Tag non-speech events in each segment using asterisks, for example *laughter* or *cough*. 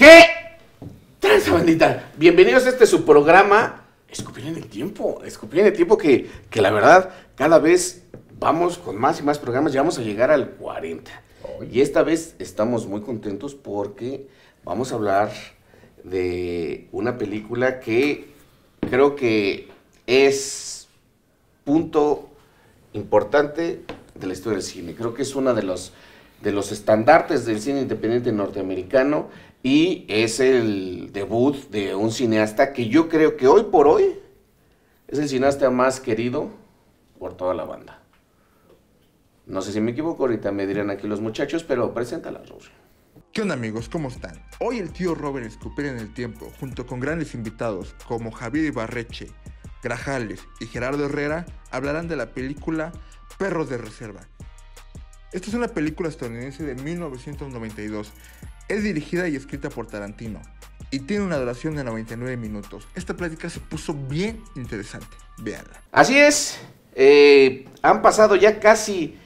¿Qué? Transa bandita. Bienvenidos a este su programa. Escupir en el tiempo. Escupir en el tiempo que, la verdad, cada vez vamos con más y más programas. Ya vamos a llegar al 40. Y esta vez estamos muy contentos porque vamos a hablar de una película que creo que es punto importante de la historia del cine. Creo que es uno de los de los estandartes del cine independiente norteamericano y es el debut de un cineasta que yo creo que hoy por hoy es el cineasta más querido por toda la banda. No sé si me equivoco, ahorita me dirán aquí los muchachos, pero preséntala, Rory. ¿Qué onda amigos? ¿Cómo están? Hoy el tío Robert escupirá en el tiempo, junto con grandes invitados como Javier Ibarreche, Grajales y Gerardo Herrera, hablarán de la película Perros de Reserva. Esta es una película estadounidense de 1992 es dirigida y escrita por Tarantino y tiene una duración de 99 minutos. Esta plática se puso bien interesante. Veanla. Así es. Eh, han pasado ya casi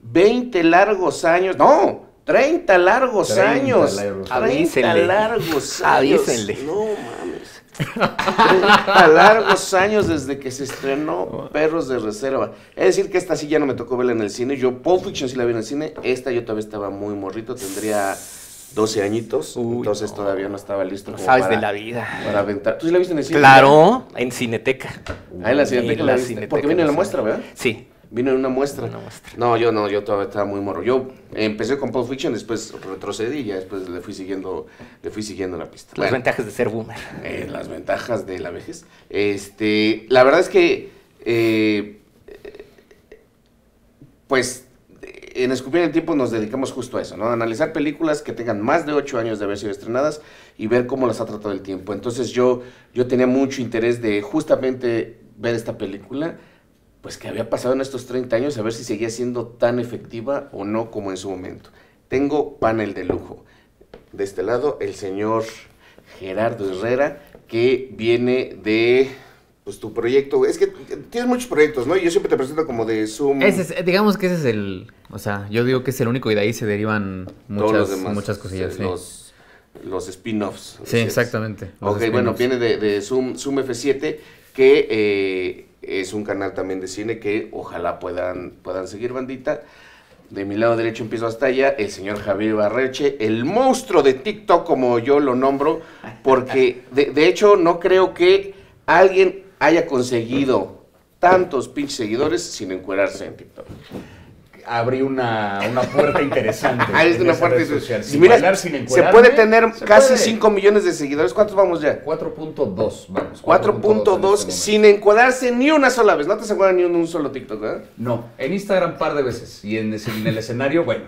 20 largos años. No, 30 largos años. Largos. 30 largos *laughs* años. Avísenle. No mames. 30 largos años desde que se estrenó Perros de Reserva. Es decir, que esta sí ya no me tocó verla en el cine. Yo, Pulp Fiction sí la vi en el cine. Esta yo todavía estaba muy morrito. Tendría 12 añitos, entonces todavía no estaba listo. sabes de la vida. Para aventar. ¿Tú sí la viste en el cine? Claro, en Cineteca. Ah, en la Cineteca. Porque vino en la muestra, ¿verdad? Sí. Vino en una muestra. Una muestra. No, yo no, yo todavía estaba muy morro. Yo empecé con Pulp Fiction, después retrocedí y ya después le fui siguiendo, le fui siguiendo la pista. Las ventajas de ser boomer. Eh, las ventajas de la vejez. Este, la verdad es que, eh, pues en Escupir el Tiempo nos dedicamos justo a eso, ¿no? Analizar películas que tengan más de ocho años de haber sido estrenadas y ver cómo las ha tratado el tiempo. Entonces yo, yo tenía mucho interés de justamente ver esta película, pues que había pasado en estos 30 años, a ver si seguía siendo tan efectiva o no como en su momento. Tengo panel de lujo. De este lado, el señor Gerardo Herrera, que viene de pues tu proyecto, es que tienes muchos proyectos, ¿no? Yo siempre te presento como de Zoom. digamos que ese es el, o sea, yo digo que es el único y de ahí se derivan muchas, este, los cosillas. Los, spin-offs. Sí, exactamente. Ok, bueno, viene de, Zoom, Zoom F7, que eh, es un canal también de cine que ojalá puedan, puedan seguir, bandita. De mi lado derecho empiezo hasta allá, el señor Javier Barreche, el monstruo de TikTok, como yo lo nombro, porque de, de hecho no creo que alguien haya conseguido tantos pinches seguidores sin encuadrarse en TikTok. Abrí una, puerta interesante. Ah, es una puerta interesante. *laughs* Ah, mira, se puede tener casi 5 millones de seguidores. ¿Cuántos vamos ya? 4.2, vamos. 4.2 este sin encuadrarse ni una sola vez. No te acuerdas ni un, un solo TikTok, No, en Instagram par de veces. Y en el escenario, bueno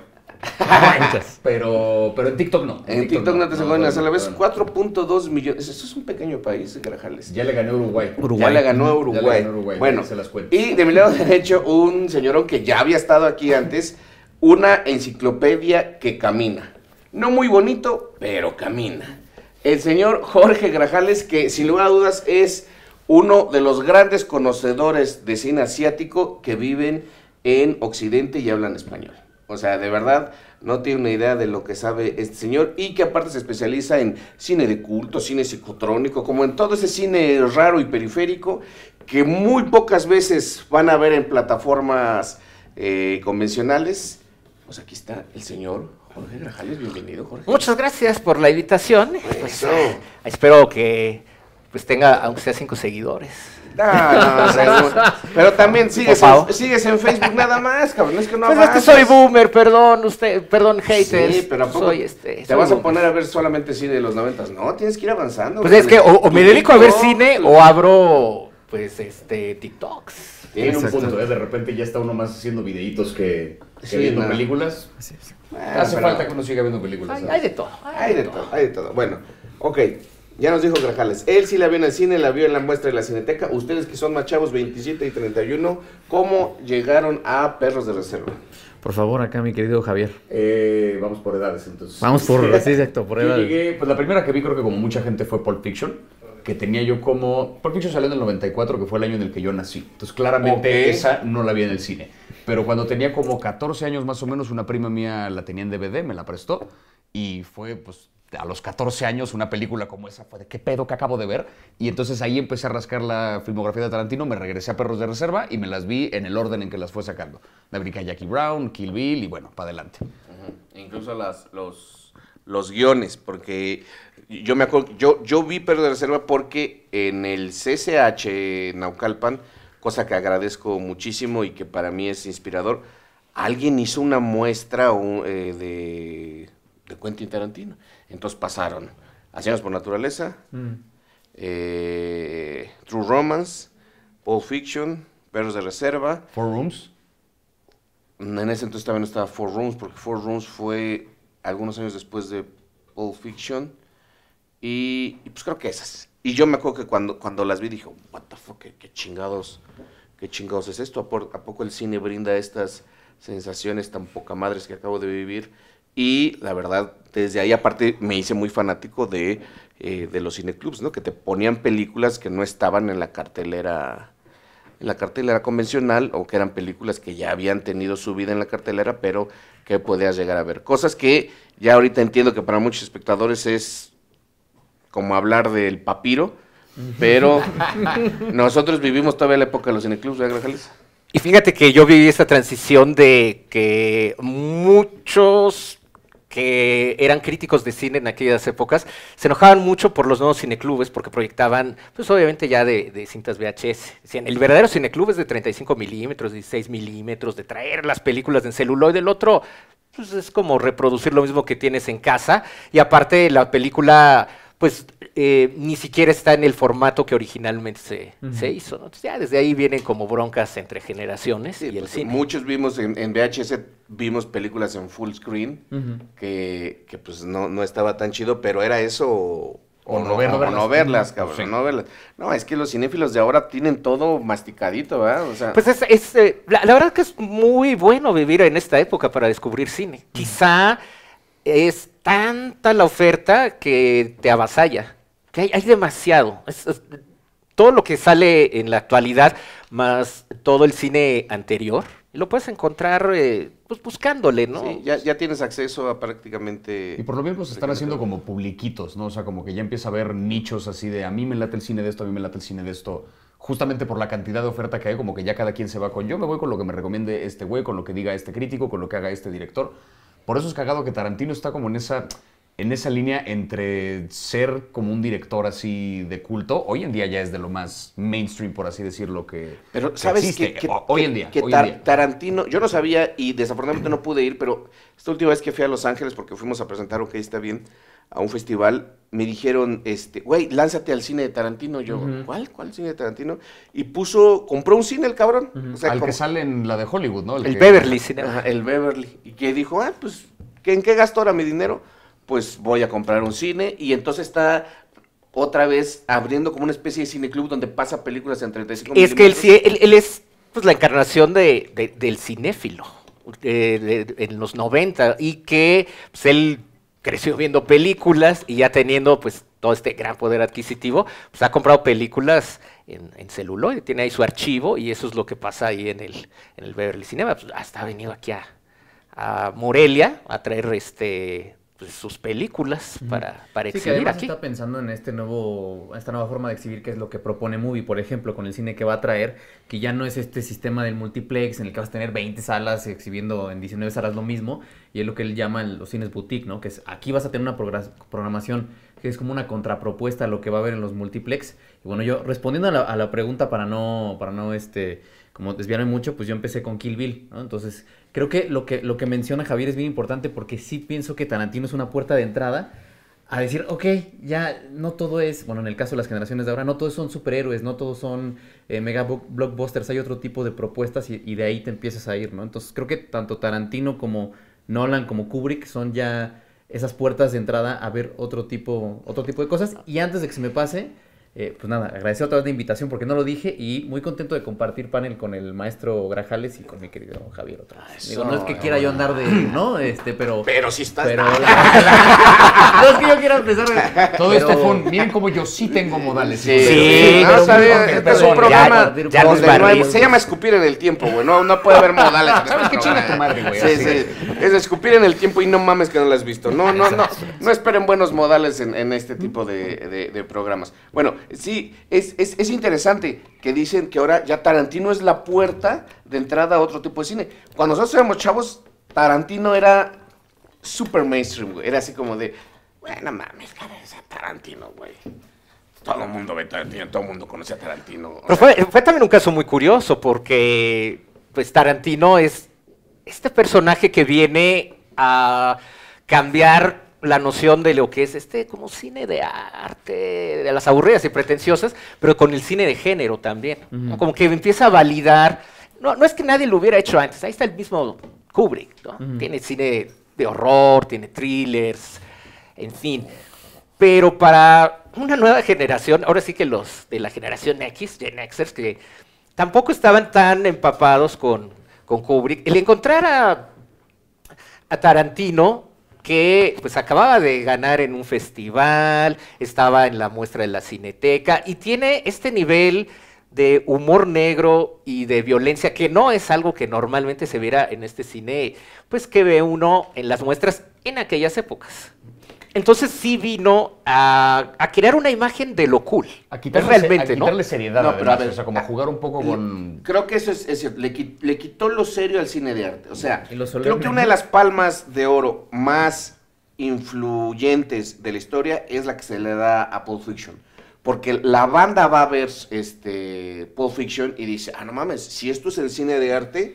pero, pero en TikTok no. En, TikTok, no te se las la vez. 4.2 millones. Eso es un pequeño país, Grajales. Ya le ganó Uruguay. Uruguay. Ya le ganó Uruguay. Uruguay. Bueno, se las y de mi lado *laughs* derecho, un señor que ya había estado aquí antes, una enciclopedia que camina. No muy bonito, pero camina. El señor Jorge Grajales, que sin lugar a dudas es uno de los grandes conocedores de cine asiático que viven en Occidente y hablan español. O sea, de verdad, no tiene una idea de lo que sabe este señor y que aparte se especializa en cine de culto, cine psicotrónico, como en todo ese cine raro y periférico que muy pocas veces van a ver en plataformas eh, convencionales. Pues aquí está el señor Jorge Grajales, bienvenido Jorge. Muchas gracias por la invitación. Pues, eh, espero que pues tenga, aunque sea cinco seguidores. Ah, pero también sigues en, sigues en Facebook nada más, cabrón. Es que no Pues es que soy boomer, perdón, usted, perdón, haters. Sí, pero este, soy te vas a poner a ver solamente cine de los noventas. No, tienes que ir avanzando. Pues es que o, me dedico a ver cine o abro, pues, este, TikToks. Tiene un punto, ¿eh? de repente ya está uno más haciendo videitos que, que viendo películas. Así es. Ah, Hace falta que uno siga viendo películas. Hay, ¿eh? de todo. Hay, de, todo. todo. hay de todo. Bueno, ok. Ya nos dijo Grajales, él sí la vio en el cine, la vio en la muestra de la Cineteca. Ustedes que son más chavos, 27 y 31, ¿cómo llegaron a Perros de Reserva? Por favor, acá mi querido Javier. Eh, vamos por edades entonces. Vamos por, *laughs* sí, exacto, por edades. pues la primera que vi creo que como mucha gente fue Pulp Fiction, que tenía yo como... Pulp Fiction salió en el 94, que fue el año en el que yo nací. Entonces claramente esa no la vi en el cine. Pero cuando tenía como 14 años más o menos, una prima mía la tenía en DVD, me la prestó y fue pues a los 14 años una película como esa fue de qué pedo que acabo de ver. Y entonces ahí empecé a rascar la filmografía de Tarantino, me regresé a Perros de Reserva y me las vi en el orden en que las fue sacando. Me brinqué Jackie Brown, Kill Bill y bueno, para adelante. Incluso los, los guiones, porque yo me yo, vi Perros de Reserva porque en el CCH Naucalpan, cosa que agradezco muchísimo y que para mí es inspirador, alguien hizo una muestra eh, de de Quentin Tarantino. Entonces pasaron Hacíamos por Naturaleza, mm. eh, True Romance, Pulp Fiction, Perros de Reserva. Four Rooms. En ese entonces también estaba Four Rooms, porque Four Rooms fue algunos años después de Pulp Fiction. Y, pues creo que esas. Y yo me acuerdo que cuando, cuando las vi dije, what the fuck, qué, chingados, qué chingados es esto. ¿A, ¿A poco el cine brinda estas sensaciones tan poca madres que acabo de vivir? y la verdad, desde ahí aparte me hice muy fanático de, eh, de los cineclubs, ¿no? Que te ponían películas que no estaban en la cartelera en la cartelera convencional o que eran películas que ya habían tenido su vida en la cartelera, pero que podías llegar a ver. Cosas que ya ahorita entiendo que para muchos espectadores es como hablar del papiro, pero *laughs* nosotros vivimos todavía la época de los cineclubs, ¿verdad, Grajales? Y fíjate que yo viví esa transición de que muchos que eran críticos de cine en aquellas épocas, se enojaban mucho por los nuevos cineclubes porque proyectaban, pues obviamente ya de, cintas VHS. el verdadero cineclub es de 35 milímetros, 16 milímetros, de traer las películas en celuloide, el otro pues es como reproducir lo mismo que tienes en casa y aparte la película pues eh, ni siquiera está en el formato que originalmente se, hizo. Entonces, ya desde ahí vienen como broncas entre generaciones y el pues, Muchos vimos en, VHS, vimos películas en full screen, que, pues no, estaba tan chido, pero era eso o no, verlas, no, cabrón, no es que los cinéfilos de ahora tienen todo masticadito, ¿verdad? Pues es, eh, la, la, verdad que es muy bueno vivir en esta época para descubrir cine. Quizá es tanta la oferta que te avasalla. Que hay, demasiado. todo lo que sale en la actualidad, más todo el cine anterior, lo puedes encontrar eh, pues, buscándole, ¿no? Sí, ya, tienes acceso a prácticamente... Y por lo mismo se están haciendo como publiquitos, ¿no? O sea, como que ya empieza a haber nichos así de a mí me late el cine de esto, a mí me late el cine de esto. Justamente por la cantidad de oferta que hay, como que ya cada quien se va con yo me voy con lo que me recomiende este güey, con lo que diga este crítico, con lo que haga este director. Por eso es cagado que Tarantino está como en esa en esa línea entre ser como un director así de culto, hoy en día ya es de lo más mainstream, por así decirlo, que, pero, ¿sabes que, hoy en día. Tarantino, yo no sabía y desafortunadamente no pude ir, pero esta última vez que fui a Los Ángeles, porque fuimos a presentar OK Está Bien, a un festival, me dijeron, este, güey, lánzate al cine de Tarantino. Yo, ¿cuál? ¿Cuál cine de Tarantino? Y puso, compró un cine el cabrón. al que sale en la de Hollywood, ¿no? El, Beverly. el Beverly. Y que dijo, ah, pues, ¿en qué gasto ahora mi dinero? pues voy a comprar un cine y entonces está otra vez abriendo como una especie de cineclub donde pasa películas en 35 Es que él, es pues, la encarnación de, del cinéfilo en los 90 y que pues, él creció viendo películas y ya teniendo pues todo este gran poder adquisitivo, pues ha comprado películas en, en celuloide, tiene ahí su archivo y eso es lo que pasa ahí en el, en el Beverly Cinema. Pues, hasta ha venido aquí a, a Morelia a traer este pues, sus películas para, para exhibir sí, que además está pensando en este nuevo, esta nueva forma de exhibir que es lo que propone Movie, por ejemplo, con el cine que va a traer, que ya no es este sistema del multiplex en el que vas a tener 20 salas exhibiendo en 19 salas lo mismo, y es lo que él llama los cines boutique, ¿no? Que es, aquí vas a tener una programación que es como una contrapropuesta a lo que va a haber en los multiplex. Y bueno, yo respondiendo a la, a la pregunta para no, para no este como desviarme mucho, pues yo empecé con Kill Bill, Entonces, creo que lo, que lo que menciona Javier es bien importante porque sí pienso que Tarantino es una puerta de entrada a decir, ok, ya no todo es, bueno, en el caso de las generaciones de ahora, no todos son superhéroes, no todos son eh, mega blockbusters, hay otro tipo de propuestas y, de ahí te empiezas a ir, ¿no? Entonces creo que tanto Tarantino como Nolan como Kubrick son ya esas puertas de entrada a ver otro tipo, otro tipo de cosas. Y antes de que se me pase, eh, pues nada, agradecer otra vez la invitación porque no lo dije y muy contento de compartir panel con el maestro Grajales y con mi querido Javier otra vez. no es que quiera yo andar de, ¿no? Este, pero. Pero sí estás. Pero, *laughs* no es que yo quiera empezar. Todo esto fue Miren como yo sí tengo modales. Sí, sí, no, este es un programa. Ya, se llama escupir en el tiempo, güey. No, no puede haber modales. Este ¿Sabes qué chinga tu madre, güey? Sí, sí. Es escupir en el tiempo y no mames que no lo has visto. No, no, no. No esperen buenos modales en, este tipo de programas. Bueno, Sí, es, interesante que dicen que ahora ya Tarantino es la puerta de entrada a otro tipo de cine. Cuando nosotros éramos chavos, Tarantino era super mainstream, güey. Era así como de, bueno, mames, cabeza, Tarantino, güey. Todo el mundo ve Tarantino, todo el mundo conoce a Tarantino. Pero fue, fue también un caso muy curioso porque pues Tarantino es este personaje que viene a cambiar la noción de lo que es este como cine de arte, de las aburridas y pretenciosas, pero con el cine de género también. Como que empieza a validar. No, es que nadie lo hubiera hecho antes, ahí está el mismo Kubrick, ¿no? Tiene cine de horror, tiene thrillers, en fin. Pero para una nueva generación, ahora sí que los de la generación X, Gen Xers, que tampoco estaban tan empapados con, con Kubrick, el encontrar a Tarantino que pues acababa de ganar en un festival, estaba en la muestra de la Cineteca y tiene este nivel de humor negro y de violencia que no es algo que normalmente se viera en este cine, pues que ve uno en las muestras en aquellas épocas. Entonces sí vino a, crear una imagen de lo cool. A quitarle, realmente, ¿no? seriedad, a o sea, como jugar un poco con... Creo que eso es, cierto, le, quitó lo serio al cine de arte. O sea, creo que una de las palmas de oro más influyentes de la historia es la que se le da a Pulp Fiction. Porque la banda va a ver este, Pulp Fiction y dice, ah, no mames, si esto es el cine de arte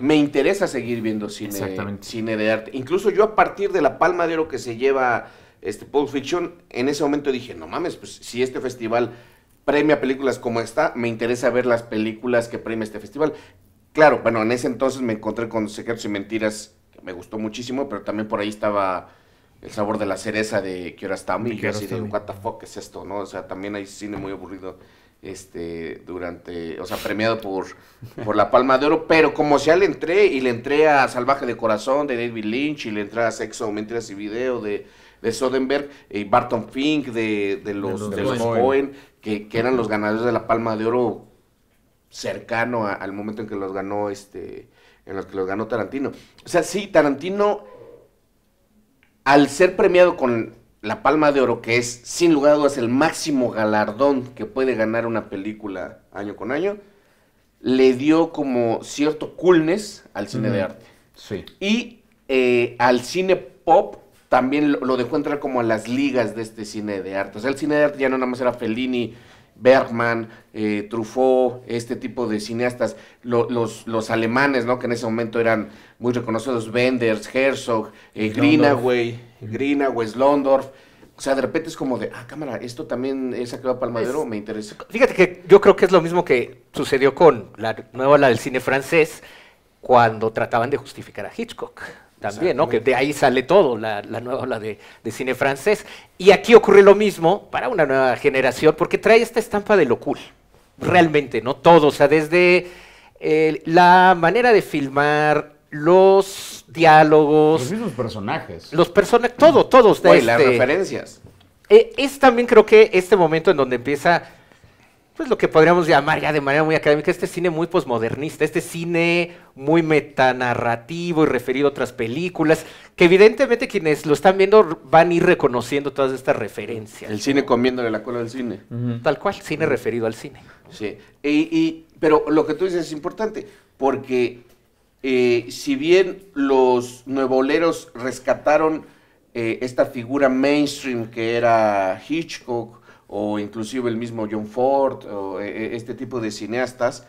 me interesa seguir viendo cine, cine de arte. Incluso yo a partir de la palma de oro que se lleva este Pulp Fiction, en ese momento dije, no mames, pues si este festival premia películas como esta, me interesa ver las películas que premia este festival. Claro, bueno, en ese entonces me encontré con Secretos y Mentiras, que me gustó muchísimo, pero también por ahí estaba el sabor de la cereza de que y yo así de, what the fuck es esto, ¿no? O sea, también hay cine muy aburrido este, durante, o sea, premiado por, por la Palma de Oro, pero como ya le entré, y le entré a Salvaje de Corazón de David Lynch, y le entré a Sexo, Mentiras y Video de, de y eh, Barton Fink de, de los, de Cohen, que, eran los ganadores de la Palma de Oro cercano al momento en que los ganó este, en los que los ganó Tarantino. O sea, sí, Tarantino, al ser premiado con la Palma de Oro, que es sin lugar a dudas el máximo galardón que puede ganar una película año con año, le dio como cierto coolness al cine de arte. Sí. Y eh, al cine pop también lo, lo, dejó entrar como a las ligas de este cine de arte. O sea, el cine de arte ya no nada más era Fellini, Bergman, eh, Truffaut, este tipo de cineastas, los, los alemanes, ¿no? Que en ese momento eran muy reconocidos, Wenders, Herzog, eh, Greenaway, Greenaway, Slondorf. O sea, de repente es como de, ah, cámara, esto también es sacado palmadero, me interesa. Fíjate que yo creo que es lo mismo que sucedió con la nueva la del cine francés cuando trataban de justificar a Hitchcock también, ¿no? Que de ahí sale todo, la, la nueva ola de, cine francés. Y aquí ocurre lo mismo para una nueva generación, porque trae esta estampa de lo cool, realmente, ¿no? Todo, o sea, desde eh, la manera de filmar, los diálogos. Los mismos personajes. Los personajes, todo, todos. De Oye, las este referencias. Eh, es también creo que este momento en donde empieza pues lo que podríamos llamar ya de manera muy académica, este cine muy posmodernista, este cine muy metanarrativo y referido a otras películas, que evidentemente quienes lo están viendo van a ir reconociendo todas estas referencias. El cine comiéndole la cola al cine. Tal cual, cine referido al cine. Sí, y, pero lo que tú dices es importante, porque eh, si bien los nuevoleros rescataron eh, esta figura mainstream que era Hitchcock, o inclusive el mismo John Ford, o e, e, este tipo de cineastas,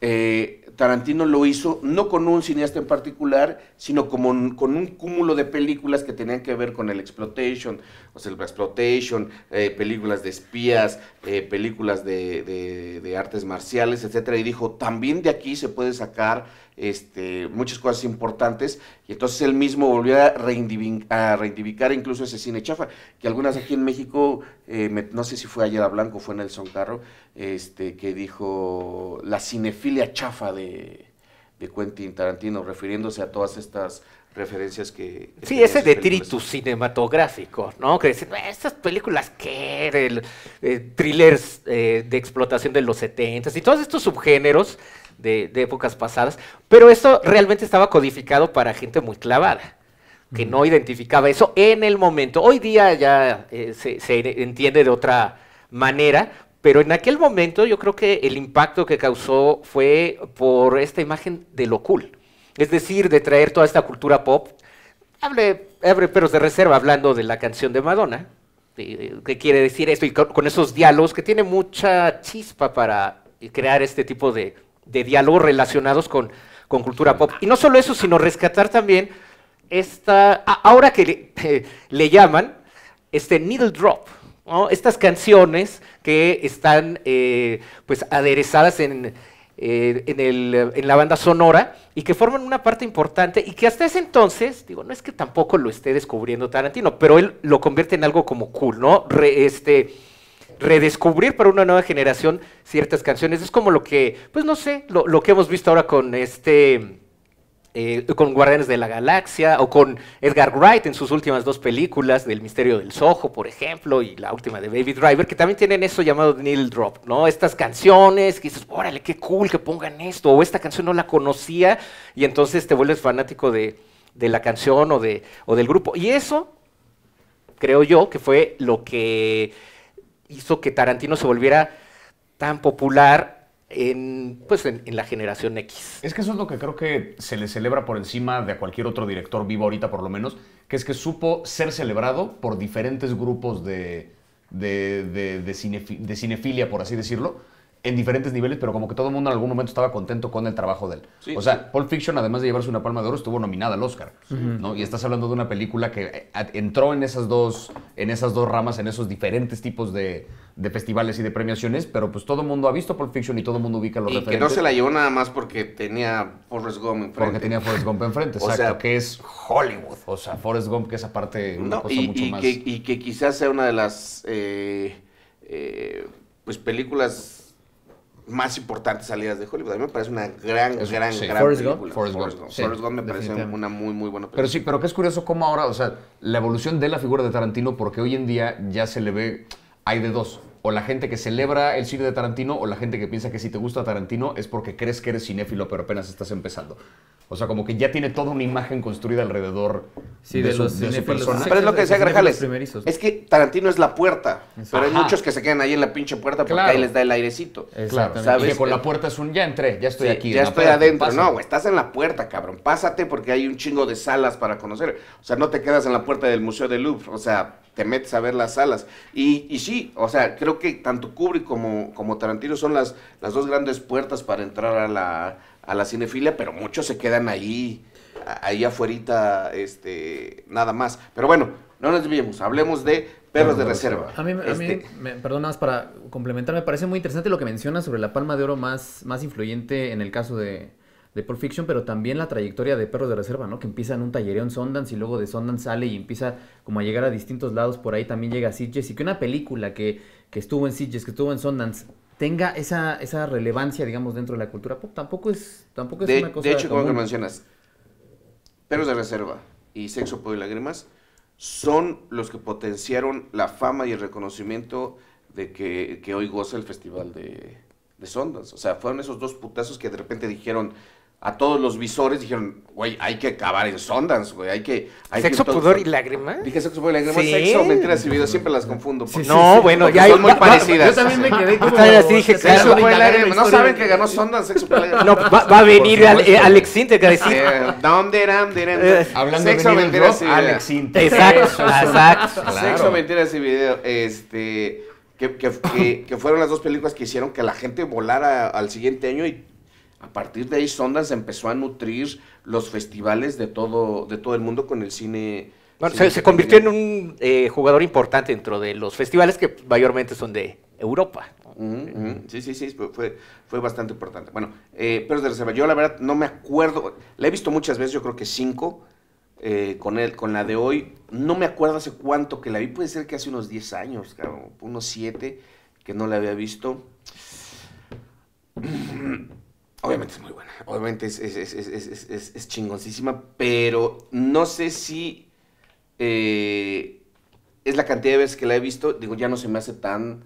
eh, Tarantino lo hizo no con un cineasta en particular, sino como con un cúmulo de películas que tenían que ver con el exploitation, o sea, el Exploitation, eh, películas de espías, eh, películas de, artes marciales, etcétera, y dijo, también de aquí se puede sacar este, muchas cosas importantes, y entonces él mismo volvió a, reivindicar incluso ese cine chafa, que algunas aquí en México, eh, no sé si fue Ayala Blanco, o fue Nelson Carro, este, que dijo la cinefilia chafa de Quentin Tarantino, refiriéndose a todas estas referencias que... Sí, ese detritus cinematográfico, ¿no? Que dicen, estas películas que, el, eh, thrillers eh, de explotación de los 70 y todos estos subgéneros de, épocas pasadas, pero esto realmente estaba codificado para gente muy clavada, que no identificaba eso en el momento. Hoy día ya eh, se, se entiende de otra manera, pero en aquel momento yo creo que el impacto que causó fue por esta imagen de lo cool es decir, de traer toda esta cultura pop. Hable, abre Peros de Reserva hablando de la canción de Madonna, eh, ¿Qué quiere decir esto, y con esos diálogos que tiene mucha chispa para crear este tipo de, diálogos relacionados con, cultura pop. Y no solo eso, sino rescatar también esta, ahora que *laughs* le, llaman, este needle drop, estas canciones que están eh, pues aderezadas en, eh, en, la banda sonora y que forman una parte importante y que hasta ese entonces, digo, no es que tampoco lo esté descubriendo Tarantino, pero él lo convierte en algo como cool, ¿no? este, redescubrir para una nueva generación ciertas canciones. Es como lo que, pues no sé, lo que hemos visto ahora con este eh, con Guardianes de la Galaxia o con Edgar Wright en sus últimas dos películas, del Misterio del Soho, por ejemplo, y la última de Baby Driver, que también tienen eso llamado Needle Drop, ¿no? Estas canciones que dices, órale, qué cool que pongan esto, o esta canción no la conocía, y entonces te vuelves fanático de, de la canción o, de, o del grupo. Y eso, creo yo, que fue lo que hizo que Tarantino se volviera tan popular en, pues en, la generación X. Es que eso es lo que creo que se le celebra por encima de cualquier otro director vivo ahorita por lo menos, que es que supo ser celebrado por diferentes grupos de, de, de, de cinefilia, por así decirlo, en diferentes niveles, pero como que todo el mundo en algún momento estaba contento con el trabajo de él. o sea, Pulp Fiction, además de llevarse una palma de oro, estuvo nominada al Oscar, ¿no? Y estás hablando de una película que eh, entró en esas dos, en esas dos ramas, en esos diferentes tipos de, festivales y de premiaciones, pero pues todo el mundo ha visto Pulp Fiction y todo el mundo ubica los y que no se la llevó nada más porque tenía Forrest Gump enfrente. Porque tenía Forrest Gump enfrente, *laughs* exacto, sea, que es Hollywood. O sea, Forrest Gump que esa parte... una y, mucho más... Que, y que quizás sea una de las, eh, eh, pues, películas más importantes salidas de Hollywood. A mí me parece una gran, gran, gran Forrest película. Forrest, Gump. Forrest Gump me parece una muy, muy buena película. Pero sí, pero que es curioso cómo ahora, o sea, la evolución de la figura de Tarantino, porque hoy en día ya se le ve, hay de dos o la gente que celebra el cine de Tarantino, o la gente que piensa que si te gusta Tarantino es porque crees que eres cinéfilo, pero apenas estás empezando. O sea, como que ya tiene toda una imagen construida alrededor de, su, los persona. Pero es lo que decía Grajales. Es que Tarantino es la puerta. Pero hay muchos que se quedan ahí en la pinche puerta porque ahí les da el airecito. Claro. ¿Sabes? que con la eh, puerta es un ya entré, ya estoy aquí. Ya estoy adentro. No, estás en la puerta, cabrón. Pásate porque hay un chingo de salas para conocer. O sea, no te quedas en la puerta del Museo del Louvre. O sea, te metes a ver las salas. Y, y sí, o sea, creo que tanto Kubrick como, como Tarantino son las, las dos grandes puertas para entrar a la, cinefilia, pero muchos se quedan ahí, ahí afuerita, este, nada más. Pero bueno, no nos desviemos, hablemos de perros de reserva. A mí, este, me, perdón, nada más para complementar, me parece muy interesante lo que mencionas sobre la palma de oro más, más influyente en el caso de, de Pulp Fiction, pero también la trayectoria de Perros de Reserva, ¿no? Que empieza en un tallerón en Sundance y luego de Sundance sale y empieza como a llegar a distintos lados, por ahí también llega a Sitges y que una película que que estuvo en Sitges, que estuvo en Sundance, tenga esa, esa relevancia, digamos, dentro de la cultura pop, tampoco es, tampoco es una cosa. De hecho, como que mencionas, Peros de Reserva y Sexo, por y Lágrimas son los que potenciaron la fama y el reconocimiento de que, hoy goza el festival de, de Sundance. O sea, fueron esos dos putazos que de repente dijeron, a todos los visores, dijeron, güey, hay que acabar en Sundance, güey, hay que... ¿Sexo, pudor y lágrimas Dije sexo, pudor y lágrimas sexo, mentiras y video, siempre las confundo. porque no, bueno, ya... Son muy parecidas. Yo también me quedé como... así dije, sexo, pudor y lágrima, no saben que ganó Sundance, sexo, pudor y No, va, a venir Alex eh, Sintek a decir... Eh, eh, Hablando sexo, de mentiras y video. Alex Sintek. Exacto, exacto. Sexo, mentiras y video, este... Que, que, que, fueron las dos películas que hicieron que la gente volara al siguiente año y a partir de ahí Sondas se empezó a nutrir los festivales de todo, de todo el mundo con el cine. Bueno, se, convirtió en un eh, jugador importante dentro de los festivales que mayormente son de Europa. Sí, sí, sí, fue, fue bastante importante. Bueno, eh, pero de reserva, yo la verdad no me acuerdo, la he visto muchas veces, yo creo que cinco, eh, con, él, con la de hoy, no me acuerdo hace cuánto que la vi, puede ser que hace unos 10 años, unos 7, que no la había visto. *clears throat* Obviamente es muy buena, obviamente es, es, chingoncísima, pero no sé si eh, es la cantidad de veces que la he visto, digo, ya no se me hace tan,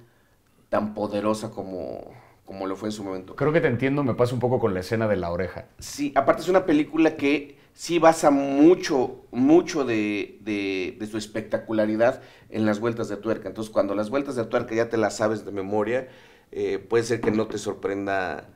tan poderosa como, como lo fue en su momento. Creo que te entiendo, me pasa un poco con la escena de la oreja. Sí, aparte es una película que sí basa mucho, mucho de, de, su espectacularidad en las vueltas de tuerca. Entonces, cuando las vueltas de tuerca ya te las sabes de memoria, eh, puede ser que no te sorprenda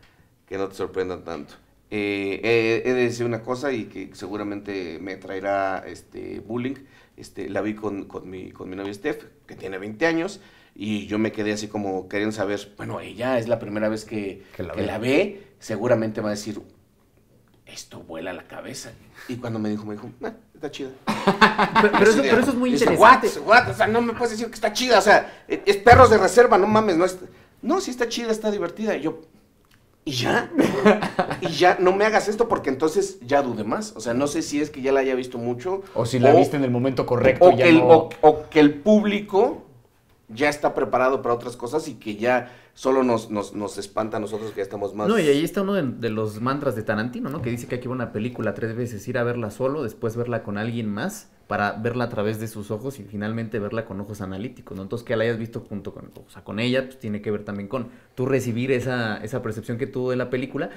que no te sorprendan tanto. Eh, he de decir una cosa y que seguramente me traerá este bullying. Este, la vi con, con, mi, con mi novia Steph, que tiene 20 años, y yo me quedé así como queriendo saber, bueno, ella es la primera vez que, la, ve. seguramente va a decir, esto vuela la cabeza. Y cuando me dijo, me dijo, ah, está chida. *laughs* pero, eso, es muy interesante. Dice, what, O sea, no me puedes decir que está chida, o sea, es perros de reserva, no mames, no No, sí está chida, está divertida. yo, y ya, y ya, no me hagas esto porque entonces ya dude más. O sea, no sé si es que ya la haya visto mucho. O si la viste en el momento correcto. O, que el, público ya está preparado para otras cosas y que ya solo nos, nos, espanta a nosotros que ya estamos más... No, y ahí está uno de, de, los mantras de Tarantino, ¿no? Que dice que hay va una película tres veces, ir a verla solo, después verla con alguien más para verla a través de sus ojos y finalmente verla con ojos analíticos, ¿no? Entonces que la hayas visto junto con, con ella, pues tiene que ver también con tú recibir esa, esa percepción que tuvo de la película.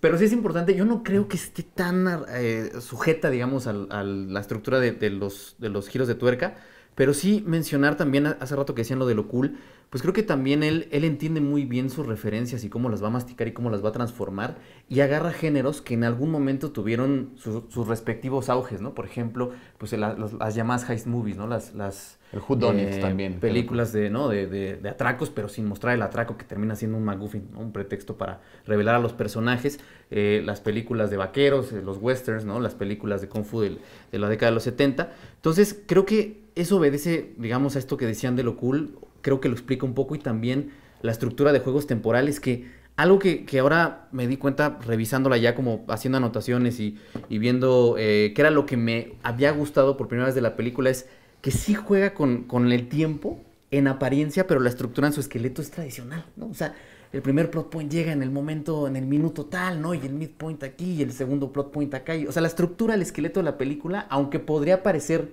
Pero sí es importante, yo no creo que esté tan eh, sujeta, digamos, a, la estructura de, los, de los giros de tuerca, pero sí mencionar también, hace rato que decían lo de lo cool, pues creo que también él, él entiende muy bien sus referencias y cómo las va a masticar y cómo las va a transformar y agarra géneros que en algún momento tuvieron sus respectivos auges, ¿no? Por ejemplo, pues las, llamadas heist movies, ¿no? Las, las el eh, también. Películas de, ¿no? De, de, atracos, pero sin mostrar el atraco que termina siendo un McGuffin, ¿no? Un pretexto para revelar a los personajes. Eh, las películas de vaqueros, eh, los westerns, ¿no? Las películas de Kung Fu de, de la década de los 70. Entonces, creo que eso obedece, digamos, a esto que decían de lo cool creo que lo explica un poco y también la estructura de juegos temporales que algo que, que ahora me di cuenta revisándola ya como haciendo anotaciones y, y viendo eh, qué era lo que me había gustado por primera vez de la película es que sí juega con, con el tiempo en apariencia, pero la estructura en su esqueleto es tradicional, ¿no? O sea, el primer plot point llega en el momento, en el minuto tal, ¿no? Y el midpoint aquí, y el segundo plot point acá. Y, o sea, la estructura, el esqueleto de la película, aunque podría parecer